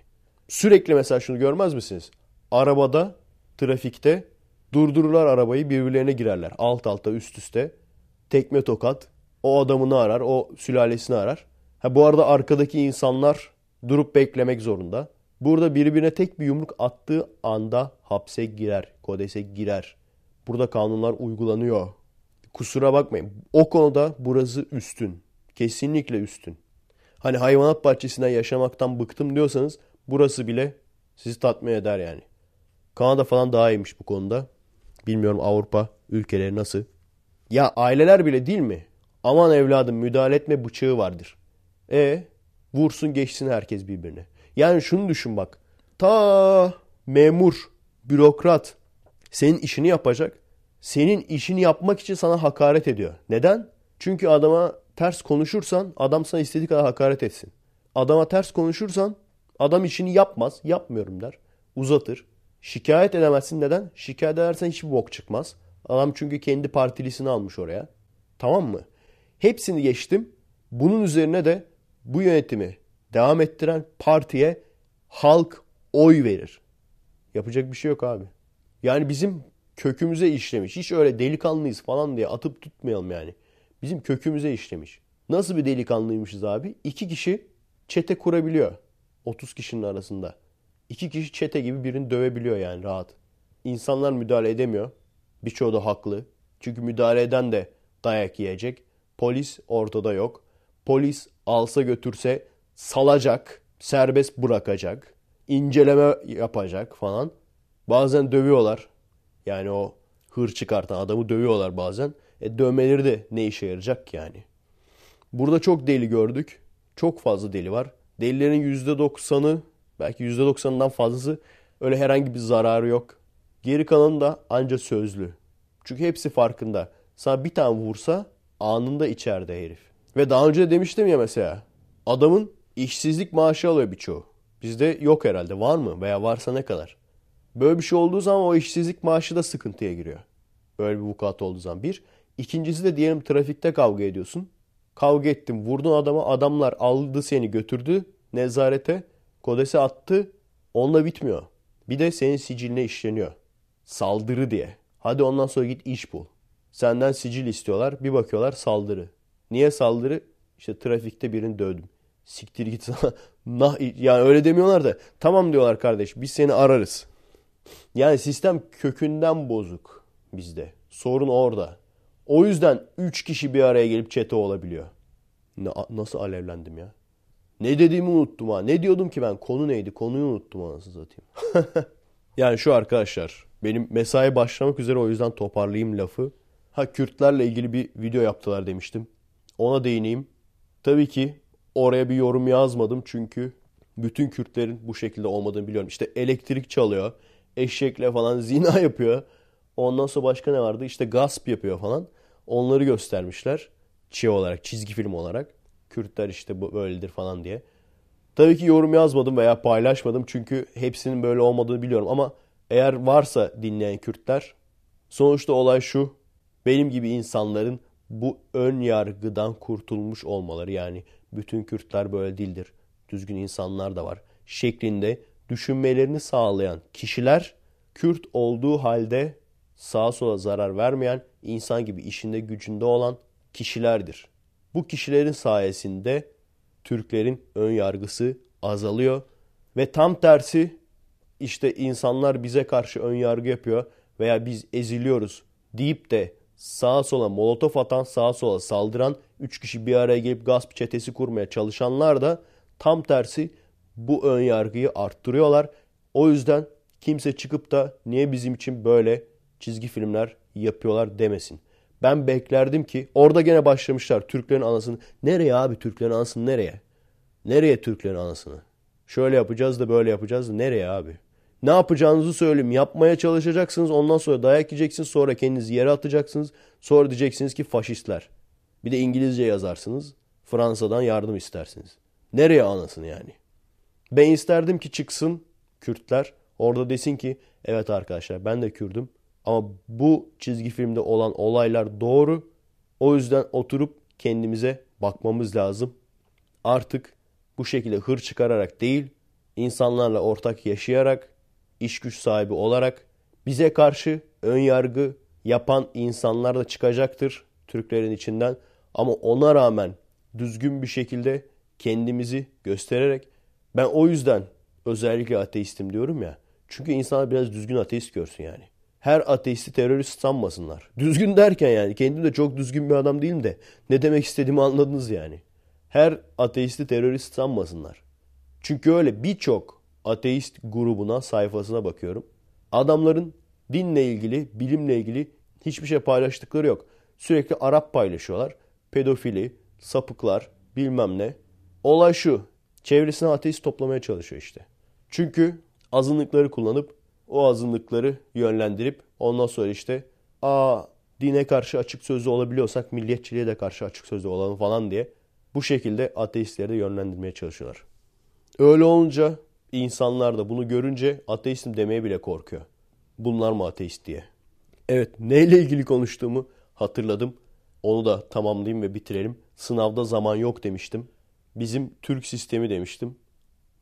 Sürekli mesela şunu görmez misiniz? Arabada, trafikte durdururlar arabayı birbirlerine girerler. Alt alta üst üste. Tekme tokat. O adamını arar. O sülalesini arar. Ha, bu arada arkadaki insanlar durup beklemek zorunda. Burada birbirine tek bir yumruk attığı anda hapse girer. Kodese girer. Burada kanunlar uygulanıyor kusura bakmayın. O konuda burası üstün. Kesinlikle üstün. Hani hayvanat bahçesinden yaşamaktan bıktım diyorsanız burası bile sizi tatmin eder yani. Kanada falan daha iyiymiş bu konuda. Bilmiyorum Avrupa ülkeleri nasıl. Ya aileler bile değil mi? Aman evladım müdahale etme bıçağı vardır. E vursun geçsin herkes birbirine. Yani şunu düşün bak. Ta memur, bürokrat senin işini yapacak senin işini yapmak için sana hakaret ediyor. Neden? Çünkü adama ters konuşursan adam sana istediği kadar hakaret etsin. Adama ters konuşursan adam işini yapmaz. Yapmıyorum der. Uzatır. Şikayet edemezsin. Neden? Şikayet edersen hiçbir bok çıkmaz. Adam çünkü kendi partilisini almış oraya. Tamam mı? Hepsini geçtim. Bunun üzerine de bu yönetimi devam ettiren partiye halk oy verir. Yapacak bir şey yok abi. Yani bizim kökümüze işlemiş. Hiç öyle delikanlıyız falan diye atıp tutmayalım yani. Bizim kökümüze işlemiş. Nasıl bir delikanlıymışız abi? İki kişi çete kurabiliyor. 30 kişinin arasında. İki kişi çete gibi birini dövebiliyor yani rahat. İnsanlar müdahale edemiyor. Birçoğu da haklı. Çünkü müdahale eden de dayak yiyecek. Polis ortada yok. Polis alsa götürse salacak, serbest bırakacak, inceleme yapacak falan. Bazen dövüyorlar yani o hır çıkartan adamı dövüyorlar bazen. E dövmeleri de ne işe yarayacak yani? Burada çok deli gördük. Çok fazla deli var. Delilerin %90'ı belki %90'ından fazlası öyle herhangi bir zararı yok. Geri kalanı da anca sözlü. Çünkü hepsi farkında. Sana bir tane vursa anında içeride herif. Ve daha önce de demiştim ya mesela. Adamın işsizlik maaşı alıyor birçoğu. Bizde yok herhalde var mı veya varsa ne kadar? Böyle bir şey olduğu zaman o işsizlik maaşı da sıkıntıya giriyor. Böyle bir vukuat olduğu zaman bir. İkincisi de diyelim trafikte kavga ediyorsun. Kavga ettim vurdun adama adamlar aldı seni götürdü nezarete kodese attı onunla bitmiyor. Bir de senin siciline işleniyor. Saldırı diye. Hadi ondan sonra git iş bul. Senden sicil istiyorlar bir bakıyorlar saldırı. Niye saldırı? İşte trafikte birini dövdüm. Siktir git sana. nah, yani öyle demiyorlar da tamam diyorlar kardeş biz seni ararız. Yani sistem kökünden bozuk bizde. Sorun orada. O yüzden 3 kişi bir araya gelip çete olabiliyor. Na, nasıl alevlendim ya? Ne dediğimi unuttum ha. Ne diyordum ki ben? Konu neydi? Konuyu unuttum anasını satayım. yani şu arkadaşlar. Benim mesai başlamak üzere o yüzden toparlayayım lafı. Ha Kürtlerle ilgili bir video yaptılar demiştim. Ona değineyim. Tabii ki oraya bir yorum yazmadım çünkü bütün Kürtlerin bu şekilde olmadığını biliyorum. İşte elektrik çalıyor eşekle falan zina yapıyor. Ondan sonra başka ne vardı? İşte gasp yapıyor falan. Onları göstermişler. çiğ olarak, çizgi film olarak. Kürtler işte bu böyledir falan diye. Tabii ki yorum yazmadım veya paylaşmadım. Çünkü hepsinin böyle olmadığını biliyorum. Ama eğer varsa dinleyen Kürtler. Sonuçta olay şu. Benim gibi insanların bu ön yargıdan kurtulmuş olmaları. Yani bütün Kürtler böyle değildir. Düzgün insanlar da var. Şeklinde düşünmelerini sağlayan kişiler Kürt olduğu halde sağa sola zarar vermeyen insan gibi işinde gücünde olan kişilerdir. Bu kişilerin sayesinde Türklerin ön yargısı azalıyor ve tam tersi işte insanlar bize karşı ön yargı yapıyor veya biz eziliyoruz deyip de sağa sola molotof atan, sağa sola saldıran, üç kişi bir araya gelip gasp çetesi kurmaya çalışanlar da tam tersi bu ön yargıyı arttırıyorlar. O yüzden kimse çıkıp da niye bizim için böyle çizgi filmler yapıyorlar demesin. Ben beklerdim ki orada gene başlamışlar Türklerin anasını. Nereye abi Türklerin anasını nereye? Nereye Türklerin anasını? Şöyle yapacağız da böyle yapacağız da nereye abi? Ne yapacağınızı söyleyeyim. Yapmaya çalışacaksınız. Ondan sonra dayak yiyeceksiniz. Sonra kendinizi yere atacaksınız. Sonra diyeceksiniz ki faşistler. Bir de İngilizce yazarsınız. Fransa'dan yardım istersiniz. Nereye anasını yani? Ben isterdim ki çıksın Kürtler orada desin ki evet arkadaşlar ben de Kürdüm ama bu çizgi filmde olan olaylar doğru. O yüzden oturup kendimize bakmamız lazım. Artık bu şekilde hır çıkararak değil, insanlarla ortak yaşayarak, iş güç sahibi olarak bize karşı ön yargı yapan insanlar da çıkacaktır Türklerin içinden. Ama ona rağmen düzgün bir şekilde kendimizi göstererek ben o yüzden özellikle ateistim diyorum ya. Çünkü insanlar biraz düzgün ateist görsün yani. Her ateisti terörist sanmasınlar. Düzgün derken yani kendim de çok düzgün bir adam değilim de ne demek istediğimi anladınız yani. Her ateisti terörist sanmasınlar. Çünkü öyle birçok ateist grubuna sayfasına bakıyorum. Adamların dinle ilgili, bilimle ilgili hiçbir şey paylaştıkları yok. Sürekli Arap paylaşıyorlar. Pedofili, sapıklar, bilmem ne. Olay şu. Çevresine ateist toplamaya çalışıyor işte. Çünkü azınlıkları kullanıp o azınlıkları yönlendirip ondan sonra işte a dine karşı açık sözlü olabiliyorsak milliyetçiliğe de karşı açık sözlü olalım falan diye bu şekilde ateistleri de yönlendirmeye çalışıyorlar. Öyle olunca insanlar da bunu görünce ateistim demeye bile korkuyor. Bunlar mı ateist diye. Evet neyle ilgili konuştuğumu hatırladım. Onu da tamamlayayım ve bitirelim. Sınavda zaman yok demiştim. Bizim Türk sistemi demiştim.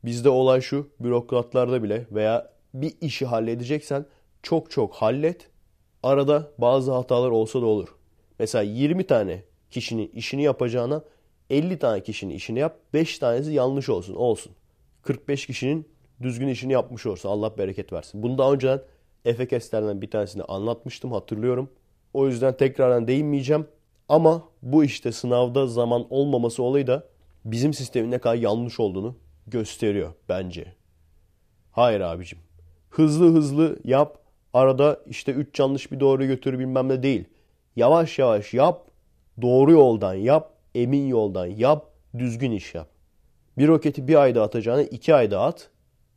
Bizde olay şu bürokratlarda bile veya bir işi halledeceksen çok çok hallet. Arada bazı hatalar olsa da olur. Mesela 20 tane kişinin işini yapacağına 50 tane kişinin işini yap. 5 tanesi yanlış olsun olsun. 45 kişinin düzgün işini yapmış olsun. Allah bereket versin. Bunu daha önceden Efekeslerden bir tanesini anlatmıştım hatırlıyorum. O yüzden tekrardan değinmeyeceğim. Ama bu işte sınavda zaman olmaması olayı da bizim sistemin ne kadar yanlış olduğunu gösteriyor bence. Hayır abicim. Hızlı hızlı yap. Arada işte üç yanlış bir doğru götür bilmem ne değil. Yavaş yavaş yap. Doğru yoldan yap. Emin yoldan yap. Düzgün iş yap. Bir roketi bir ayda atacağını iki ayda at.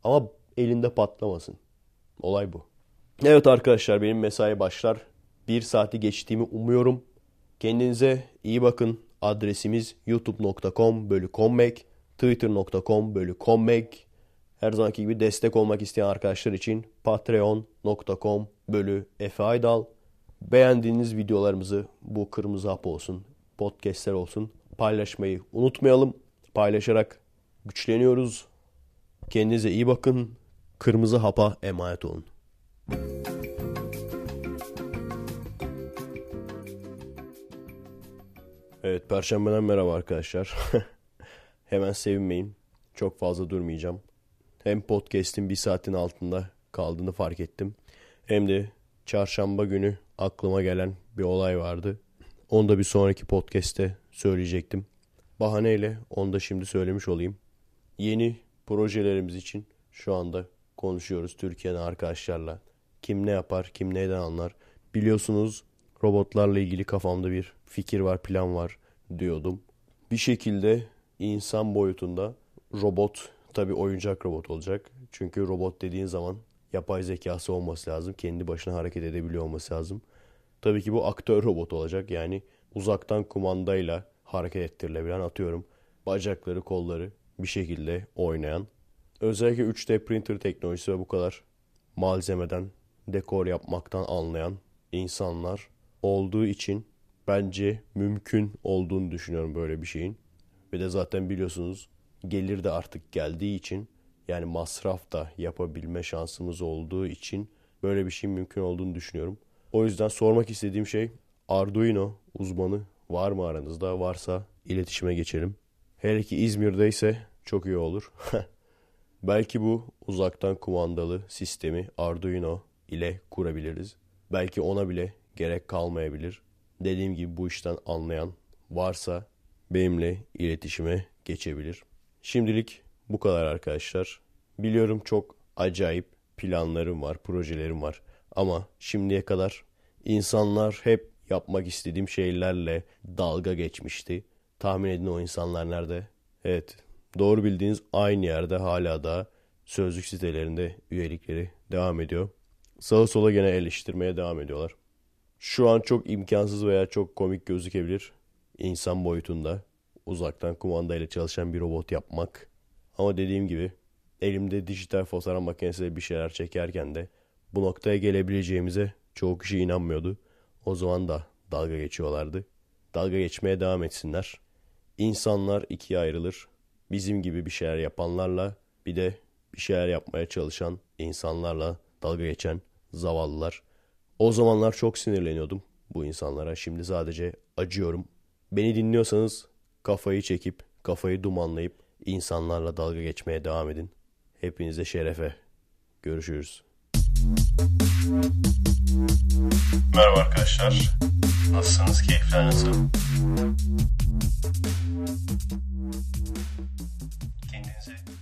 Ama elinde patlamasın. Olay bu. Evet arkadaşlar benim mesai başlar. Bir saati geçtiğimi umuyorum. Kendinize iyi bakın. Adresimiz youtube.com bölü kommek, twitter.com bölü kommek. Her zamanki gibi destek olmak isteyen arkadaşlar için patreon.com bölü efeaydal. Beğendiğiniz videolarımızı bu kırmızı hap olsun, podcastler olsun paylaşmayı unutmayalım. Paylaşarak güçleniyoruz. Kendinize iyi bakın. Kırmızı hapa emanet olun. Müzik Evet, Perşembeden merhaba arkadaşlar. Hemen sevinmeyin. Çok fazla durmayacağım. Hem podcast'in bir saatin altında kaldığını fark ettim. Hem de çarşamba günü aklıma gelen bir olay vardı. Onu da bir sonraki podcast'te söyleyecektim. Bahaneyle onu da şimdi söylemiş olayım. Yeni projelerimiz için şu anda konuşuyoruz Türkiye'den arkadaşlarla. Kim ne yapar, kim neyden anlar. Biliyorsunuz robotlarla ilgili kafamda bir fikir var, plan var diyordum. Bir şekilde insan boyutunda robot tabii oyuncak robot olacak. Çünkü robot dediğin zaman yapay zekası olması lazım. Kendi başına hareket edebiliyor olması lazım. Tabii ki bu aktör robot olacak. Yani uzaktan kumandayla hareket ettirilebilen atıyorum bacakları, kolları bir şekilde oynayan. Özellikle 3D printer teknolojisi ve bu kadar malzemeden dekor yapmaktan anlayan insanlar olduğu için bence mümkün olduğunu düşünüyorum böyle bir şeyin. Ve de zaten biliyorsunuz gelir de artık geldiği için yani masraf da yapabilme şansımız olduğu için böyle bir şeyin mümkün olduğunu düşünüyorum. O yüzden sormak istediğim şey Arduino uzmanı var mı aranızda? Varsa iletişime geçelim. Hele ki İzmir'de çok iyi olur. Belki bu uzaktan kumandalı sistemi Arduino ile kurabiliriz. Belki ona bile gerek kalmayabilir. Dediğim gibi bu işten anlayan varsa benimle iletişime geçebilir. Şimdilik bu kadar arkadaşlar. Biliyorum çok acayip planlarım var, projelerim var ama şimdiye kadar insanlar hep yapmak istediğim şeylerle dalga geçmişti. Tahmin edin o insanlar nerede? Evet, doğru bildiğiniz aynı yerde hala da sözlük sitelerinde üyelikleri devam ediyor. Sağa sola gene eleştirmeye devam ediyorlar. Şu an çok imkansız veya çok komik gözükebilir. insan boyutunda uzaktan kumandayla çalışan bir robot yapmak. Ama dediğim gibi elimde dijital fotoğraf makinesiyle bir şeyler çekerken de bu noktaya gelebileceğimize çoğu kişi inanmıyordu. O zaman da dalga geçiyorlardı. Dalga geçmeye devam etsinler. İnsanlar ikiye ayrılır. Bizim gibi bir şeyler yapanlarla bir de bir şeyler yapmaya çalışan insanlarla dalga geçen zavallılar. O zamanlar çok sinirleniyordum bu insanlara. Şimdi sadece acıyorum. Beni dinliyorsanız kafayı çekip, kafayı dumanlayıp insanlarla dalga geçmeye devam edin. Hepinize şerefe. Görüşürüz. Merhaba arkadaşlar. Nasılsınız? Keyifler nasıl? Kendinize